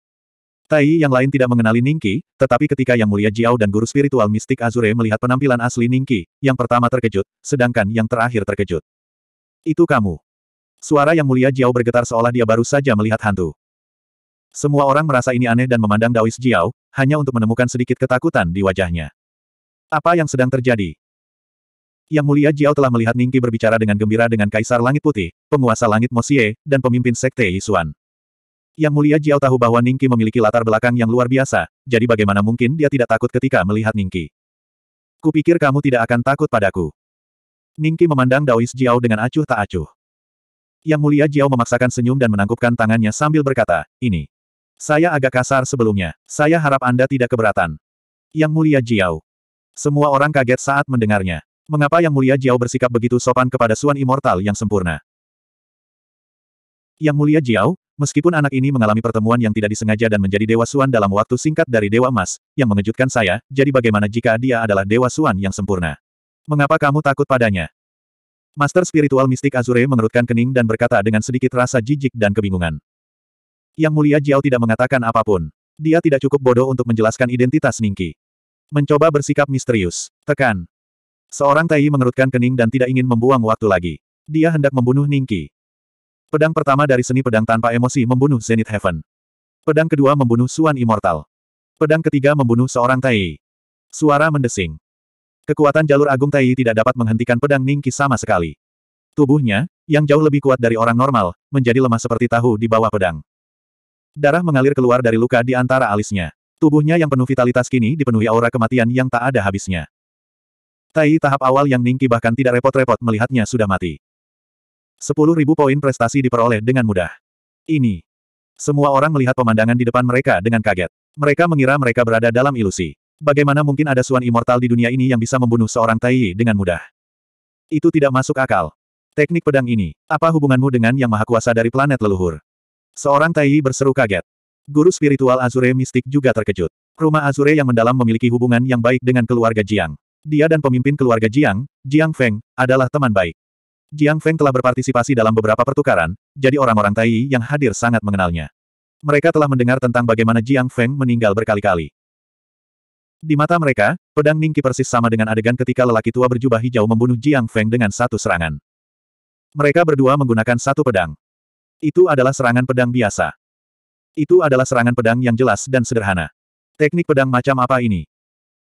Tai yang lain tidak mengenali Ningki, tetapi ketika Yang Mulia Jiao dan guru spiritual mistik Azure melihat penampilan asli Ningki, yang pertama terkejut, sedangkan yang terakhir terkejut. Itu kamu. Suara Yang Mulia Jiao bergetar seolah dia baru saja melihat hantu. Semua orang merasa ini aneh dan memandang Daois Jiao, hanya untuk menemukan sedikit ketakutan di wajahnya. Apa yang sedang terjadi? Yang Mulia Jiao telah melihat Ningki berbicara dengan gembira dengan Kaisar Langit Putih, penguasa Langit Mosie, dan pemimpin Sekte Yisuan. Yang Mulia Jiao tahu bahwa Ningki memiliki latar belakang yang luar biasa, jadi bagaimana mungkin dia tidak takut ketika melihat Ningki? Kupikir kamu tidak akan takut padaku. Ningki memandang Daois Jiao dengan acuh tak acuh. Yang Mulia Jiao memaksakan senyum dan menangkupkan tangannya sambil berkata, ini. Saya agak kasar sebelumnya. Saya harap Anda tidak keberatan. Yang Mulia Jiao. Semua orang kaget saat mendengarnya. Mengapa Yang Mulia Jiao bersikap begitu sopan kepada Suan Immortal yang sempurna? Yang Mulia Jiao, meskipun anak ini mengalami pertemuan yang tidak disengaja dan menjadi Dewa Suan dalam waktu singkat dari Dewa Emas, yang mengejutkan saya, jadi bagaimana jika dia adalah Dewa Suan yang sempurna? Mengapa kamu takut padanya? Master spiritual mistik Azure mengerutkan kening dan berkata dengan sedikit rasa jijik dan kebingungan. Yang mulia Jiao tidak mengatakan apapun. Dia tidak cukup bodoh untuk menjelaskan identitas Ningki. Mencoba bersikap misterius. Tekan. Seorang Tai mengerutkan kening dan tidak ingin membuang waktu lagi. Dia hendak membunuh Ningki. Pedang pertama dari seni pedang tanpa emosi membunuh Zenith Heaven. Pedang kedua membunuh Suan Immortal. Pedang ketiga membunuh seorang Tai. Suara mendesing. Kekuatan jalur agung Tai tidak dapat menghentikan pedang Ningki sama sekali. Tubuhnya, yang jauh lebih kuat dari orang normal, menjadi lemah seperti tahu di bawah pedang. Darah mengalir keluar dari luka di antara alisnya. Tubuhnya yang penuh vitalitas kini dipenuhi aura kematian yang tak ada habisnya. Tai tahap awal yang Ningki bahkan tidak repot-repot melihatnya sudah mati. 10.000 poin prestasi diperoleh dengan mudah. Ini. Semua orang melihat pemandangan di depan mereka dengan kaget. Mereka mengira mereka berada dalam ilusi. Bagaimana mungkin ada Suan Immortal di dunia ini yang bisa membunuh seorang Tai dengan mudah? Itu tidak masuk akal. Teknik pedang ini, apa hubunganmu dengan yang maha kuasa dari planet leluhur? Seorang Tai Taiyi berseru kaget. Guru spiritual Azure mistik juga terkejut. Rumah Azure yang mendalam memiliki hubungan yang baik dengan keluarga Jiang. Dia dan pemimpin keluarga Jiang, Jiang Feng, adalah teman baik. Jiang Feng telah berpartisipasi dalam beberapa pertukaran, jadi orang-orang Taiyi yang hadir sangat mengenalnya. Mereka telah mendengar tentang bagaimana Jiang Feng meninggal berkali-kali. Di mata mereka, pedang Ningki persis sama dengan adegan ketika lelaki tua berjubah hijau membunuh Jiang Feng dengan satu serangan. Mereka berdua menggunakan satu pedang. Itu adalah serangan pedang biasa. Itu adalah serangan pedang yang jelas dan sederhana. Teknik pedang macam apa ini?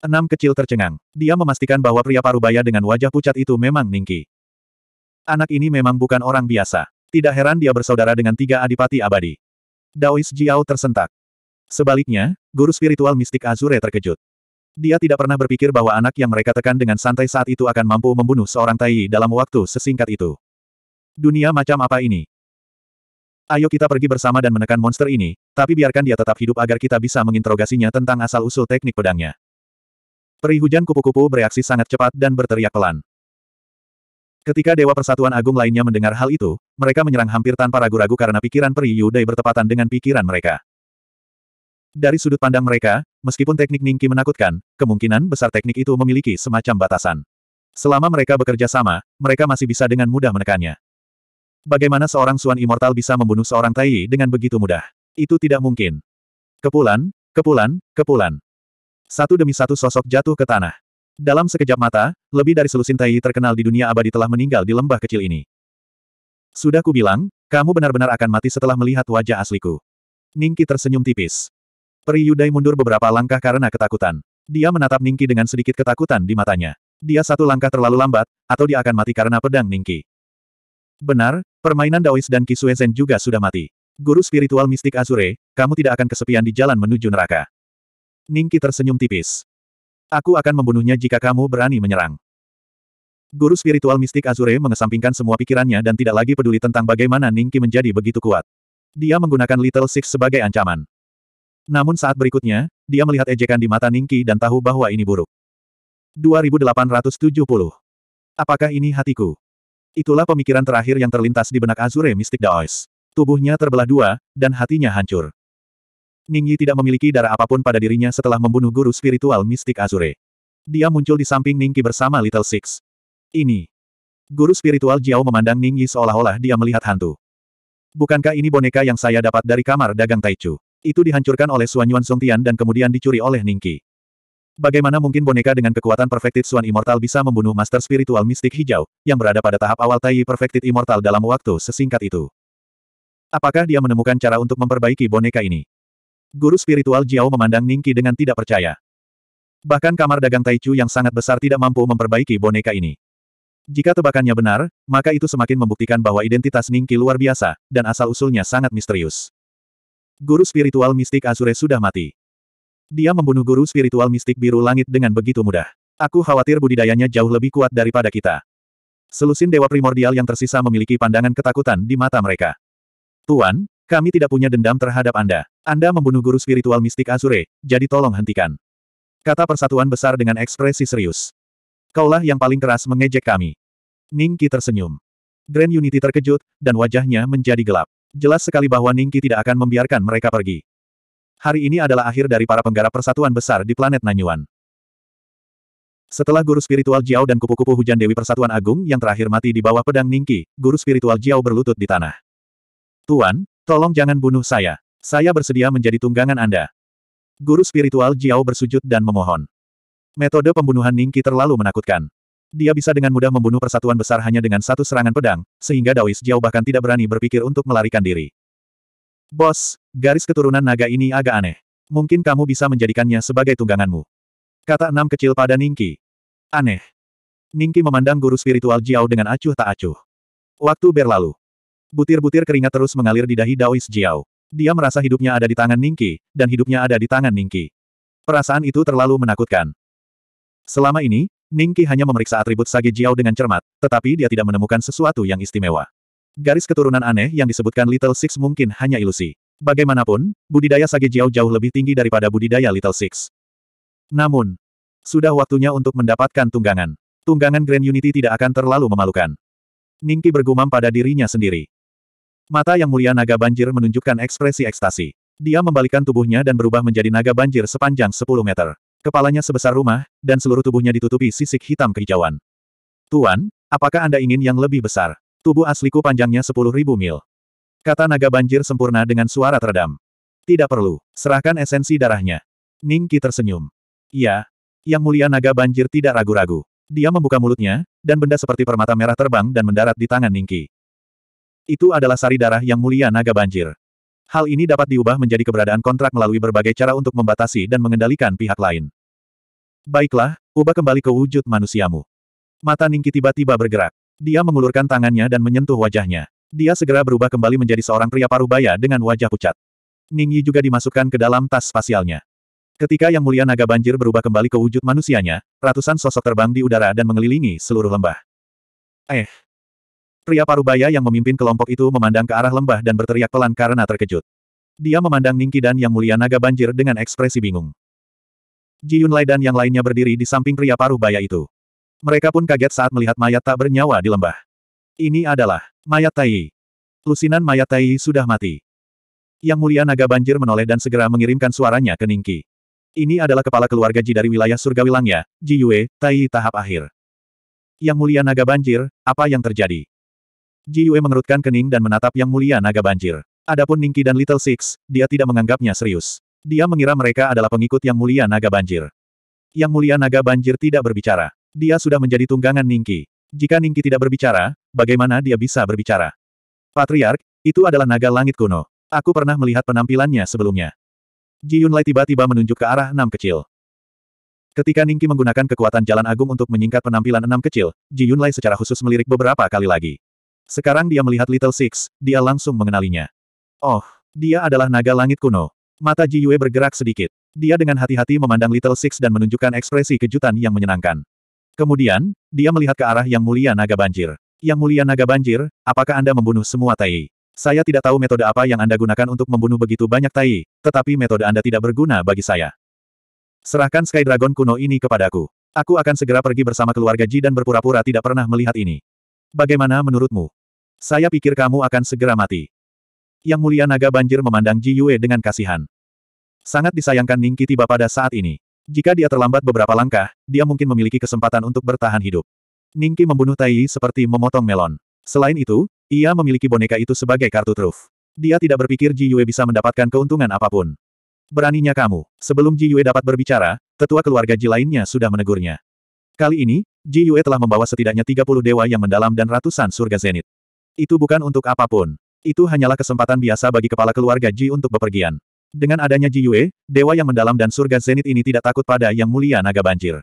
Enam kecil tercengang. Dia memastikan bahwa pria parubaya dengan wajah pucat itu memang Ningki. Anak ini memang bukan orang biasa. Tidak heran dia bersaudara dengan tiga adipati abadi. Daois Jiao tersentak. Sebaliknya, guru spiritual mistik Azure terkejut. Dia tidak pernah berpikir bahwa anak yang mereka tekan dengan santai saat itu akan mampu membunuh seorang Tai dalam waktu sesingkat itu. Dunia macam apa ini? Ayo kita pergi bersama dan menekan monster ini, tapi biarkan dia tetap hidup agar kita bisa menginterogasinya tentang asal-usul teknik pedangnya. Peri hujan kupu-kupu bereaksi sangat cepat dan berteriak pelan. Ketika Dewa Persatuan Agung lainnya mendengar hal itu, mereka menyerang hampir tanpa ragu-ragu karena pikiran Peri Yudai bertepatan dengan pikiran mereka. Dari sudut pandang mereka, meskipun teknik Ningki menakutkan, kemungkinan besar teknik itu memiliki semacam batasan. Selama mereka bekerja sama, mereka masih bisa dengan mudah menekannya. Bagaimana seorang Suan Immortal bisa membunuh seorang Tai dengan begitu mudah? Itu tidak mungkin. Kepulan, kepulan, kepulan. Satu demi satu sosok jatuh ke tanah. Dalam sekejap mata, lebih dari selusin Tai terkenal di dunia abadi telah meninggal di lembah kecil ini. Sudah kubilang, kamu benar-benar akan mati setelah melihat wajah asliku. Ningki tersenyum tipis. Peri Yudai mundur beberapa langkah karena ketakutan. Dia menatap Ningki dengan sedikit ketakutan di matanya. Dia satu langkah terlalu lambat, atau dia akan mati karena pedang Ningki. Benar, permainan Daois dan Kisue Zen juga sudah mati. Guru spiritual mistik Azure, kamu tidak akan kesepian di jalan menuju neraka. Ningki tersenyum tipis. Aku akan membunuhnya jika kamu berani menyerang. Guru spiritual mistik Azure mengesampingkan semua pikirannya dan tidak lagi peduli tentang bagaimana Ningki menjadi begitu kuat. Dia menggunakan Little Six sebagai ancaman. Namun saat berikutnya, dia melihat ejekan di mata Ningki dan tahu bahwa ini buruk. 2870. Apakah ini hatiku? Itulah pemikiran terakhir yang terlintas di benak Azure Mystic Daois. Tubuhnya terbelah dua, dan hatinya hancur. Ningyi tidak memiliki darah apapun pada dirinya setelah membunuh guru spiritual mistik Azure. Dia muncul di samping Ningki bersama Little Six. Ini. Guru spiritual Jiao memandang Ningyi seolah-olah dia melihat hantu. Bukankah ini boneka yang saya dapat dari kamar dagang Taichu? Itu dihancurkan oleh Suanyuan Yuan Songtian dan kemudian dicuri oleh Ningki. Bagaimana mungkin boneka dengan kekuatan Perfected Swan Immortal bisa membunuh Master Spiritual Mistik Hijau, yang berada pada tahap awal Tai Perfected Immortal dalam waktu sesingkat itu? Apakah dia menemukan cara untuk memperbaiki boneka ini? Guru spiritual Jiao memandang Ningki dengan tidak percaya. Bahkan kamar dagang Taichu yang sangat besar tidak mampu memperbaiki boneka ini. Jika tebakannya benar, maka itu semakin membuktikan bahwa identitas Ningki luar biasa, dan asal-usulnya sangat misterius. Guru spiritual mistik Azure sudah mati. Dia membunuh guru spiritual mistik biru langit dengan begitu mudah. Aku khawatir budidayanya jauh lebih kuat daripada kita. Selusin dewa primordial yang tersisa memiliki pandangan ketakutan di mata mereka. Tuan, kami tidak punya dendam terhadap Anda. Anda membunuh guru spiritual mistik Azure, jadi tolong hentikan. Kata persatuan besar dengan ekspresi serius. Kaulah yang paling keras mengejek kami. Ningki tersenyum. Grand Unity terkejut, dan wajahnya menjadi gelap. Jelas sekali bahwa Ningki tidak akan membiarkan mereka pergi. Hari ini adalah akhir dari para penggarap persatuan besar di planet Nanyuan. Setelah guru spiritual Jiao dan kupu-kupu hujan Dewi Persatuan Agung yang terakhir mati di bawah pedang Ningki, guru spiritual Jiao berlutut di tanah. Tuan, tolong jangan bunuh saya. Saya bersedia menjadi tunggangan Anda. Guru spiritual Jiao bersujud dan memohon. Metode pembunuhan Ningki terlalu menakutkan. Dia bisa dengan mudah membunuh persatuan besar hanya dengan satu serangan pedang, sehingga Daois Jiao bahkan tidak berani berpikir untuk melarikan diri. Bos, garis keturunan naga ini agak aneh. Mungkin kamu bisa menjadikannya sebagai tungganganmu. Kata enam kecil pada Ningki. Aneh. Ningki memandang guru spiritual Jiao dengan acuh tak acuh. Waktu berlalu. Butir-butir keringat terus mengalir di dahi Daois Jiao. Dia merasa hidupnya ada di tangan Ningki, dan hidupnya ada di tangan Ningki. Perasaan itu terlalu menakutkan. Selama ini, Ningki hanya memeriksa atribut Sage Jiao dengan cermat, tetapi dia tidak menemukan sesuatu yang istimewa. Garis keturunan aneh yang disebutkan Little Six mungkin hanya ilusi. Bagaimanapun, budidaya Sage Jiao jauh lebih tinggi daripada budidaya Little Six. Namun, sudah waktunya untuk mendapatkan tunggangan. Tunggangan Grand Unity tidak akan terlalu memalukan. Ningki bergumam pada dirinya sendiri. Mata yang mulia naga banjir menunjukkan ekspresi ekstasi. Dia membalikkan tubuhnya dan berubah menjadi naga banjir sepanjang 10 meter. Kepalanya sebesar rumah, dan seluruh tubuhnya ditutupi sisik hitam kehijauan. Tuan, apakah Anda ingin yang lebih besar? Tubuh asliku panjangnya sepuluh ribu mil. Kata naga banjir sempurna dengan suara teredam. Tidak perlu, serahkan esensi darahnya. Ningki tersenyum. "Ya, yang mulia naga banjir tidak ragu-ragu. Dia membuka mulutnya, dan benda seperti permata merah terbang dan mendarat di tangan Ningki. Itu adalah sari darah yang mulia naga banjir. Hal ini dapat diubah menjadi keberadaan kontrak melalui berbagai cara untuk membatasi dan mengendalikan pihak lain. Baiklah, ubah kembali ke wujud manusiamu. Mata Ningki tiba-tiba bergerak. Dia mengulurkan tangannya dan menyentuh wajahnya. Dia segera berubah kembali menjadi seorang pria parubaya dengan wajah pucat. Ning Yi juga dimasukkan ke dalam tas spasialnya. Ketika Yang Mulia Naga Banjir berubah kembali ke wujud manusianya, ratusan sosok terbang di udara dan mengelilingi seluruh lembah. Eh. Pria parubaya yang memimpin kelompok itu memandang ke arah lembah dan berteriak pelan karena terkejut. Dia memandang Ningki dan Yang Mulia Naga Banjir dengan ekspresi bingung. Ji Yunlai dan yang lainnya berdiri di samping pria parubaya itu. Mereka pun kaget saat melihat mayat tak bernyawa di lembah. Ini adalah mayat Tai. Lusinan mayat Tai sudah mati. Yang mulia naga banjir menoleh dan segera mengirimkan suaranya ke Ningki. Ini adalah kepala keluarga Ji dari wilayah surgawi langya, Ji Yue, Tai tahap akhir. Yang mulia naga banjir, apa yang terjadi? Ji Yue mengerutkan kening dan menatap yang mulia naga banjir. Adapun Ningki dan Little Six, dia tidak menganggapnya serius. Dia mengira mereka adalah pengikut yang mulia naga banjir. Yang mulia naga banjir tidak berbicara. Dia sudah menjadi tunggangan Ningki. Jika Ningki tidak berbicara, bagaimana dia bisa berbicara? Patriark, itu adalah naga langit kuno. Aku pernah melihat penampilannya sebelumnya. Ji Yunlai tiba-tiba menunjuk ke arah enam kecil. Ketika Ningki menggunakan kekuatan jalan agung untuk menyingkat penampilan enam kecil, Ji Yunlai secara khusus melirik beberapa kali lagi. Sekarang dia melihat Little Six, dia langsung mengenalinya. Oh, dia adalah naga langit kuno. Mata Ji Yue bergerak sedikit. Dia dengan hati-hati memandang Little Six dan menunjukkan ekspresi kejutan yang menyenangkan. Kemudian, dia melihat ke arah Yang Mulia Naga Banjir. Yang Mulia Naga Banjir, apakah Anda membunuh semua tai? Saya tidak tahu metode apa yang Anda gunakan untuk membunuh begitu banyak tai, tetapi metode Anda tidak berguna bagi saya. Serahkan Sky Dragon kuno ini kepadaku. Aku akan segera pergi bersama keluarga Ji dan berpura-pura tidak pernah melihat ini. Bagaimana menurutmu? Saya pikir kamu akan segera mati. Yang Mulia Naga Banjir memandang Ji Yue dengan kasihan. Sangat disayangkan Ningki tiba pada saat ini. Jika dia terlambat beberapa langkah, dia mungkin memiliki kesempatan untuk bertahan hidup. Ningki membunuh Tai seperti memotong melon. Selain itu, ia memiliki boneka itu sebagai kartu truf. Dia tidak berpikir Ji Yue bisa mendapatkan keuntungan apapun. Beraninya kamu. Sebelum Ji Yue dapat berbicara, tetua keluarga Ji lainnya sudah menegurnya. Kali ini, Ji Yue telah membawa setidaknya 30 dewa yang mendalam dan ratusan surga zenit. Itu bukan untuk apapun. Itu hanyalah kesempatan biasa bagi kepala keluarga Ji untuk bepergian. Dengan adanya Ji Yue, dewa yang mendalam dan surga zenit ini tidak takut pada yang mulia naga banjir.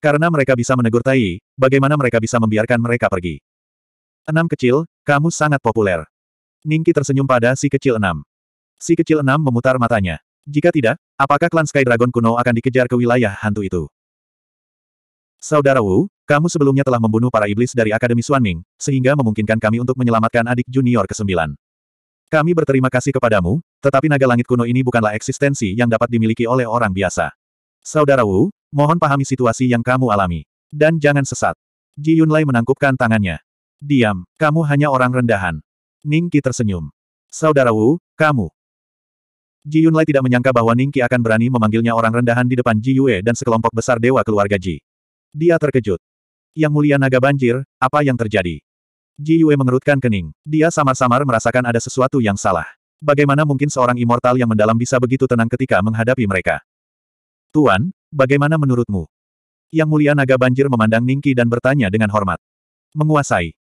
Karena mereka bisa menegur Tai, bagaimana mereka bisa membiarkan mereka pergi? Enam kecil, kamu sangat populer. Ningki tersenyum pada si kecil enam. Si kecil enam memutar matanya. Jika tidak, apakah klan Sky Dragon kuno akan dikejar ke wilayah hantu itu? Saudara Wu, kamu sebelumnya telah membunuh para iblis dari Akademi Suanming, sehingga memungkinkan kami untuk menyelamatkan adik junior ke-9. Kami berterima kasih kepadamu, tetapi naga langit kuno ini bukanlah eksistensi yang dapat dimiliki oleh orang biasa. Saudara Wu, mohon pahami situasi yang kamu alami. Dan jangan sesat. Ji Yunlai menangkupkan tangannya. Diam, kamu hanya orang rendahan. Ning Qi tersenyum. Saudara Wu, kamu. Ji Yunlai tidak menyangka bahwa Ning Qi akan berani memanggilnya orang rendahan di depan Ji Yue dan sekelompok besar dewa keluarga Ji. Dia terkejut. Yang mulia naga banjir, apa yang terjadi? Ji Yue mengerutkan kening. Dia samar-samar merasakan ada sesuatu yang salah. Bagaimana mungkin seorang immortal yang mendalam bisa begitu tenang ketika menghadapi mereka? Tuan, bagaimana menurutmu? Yang mulia naga banjir memandang Ningki dan bertanya dengan hormat. Menguasai.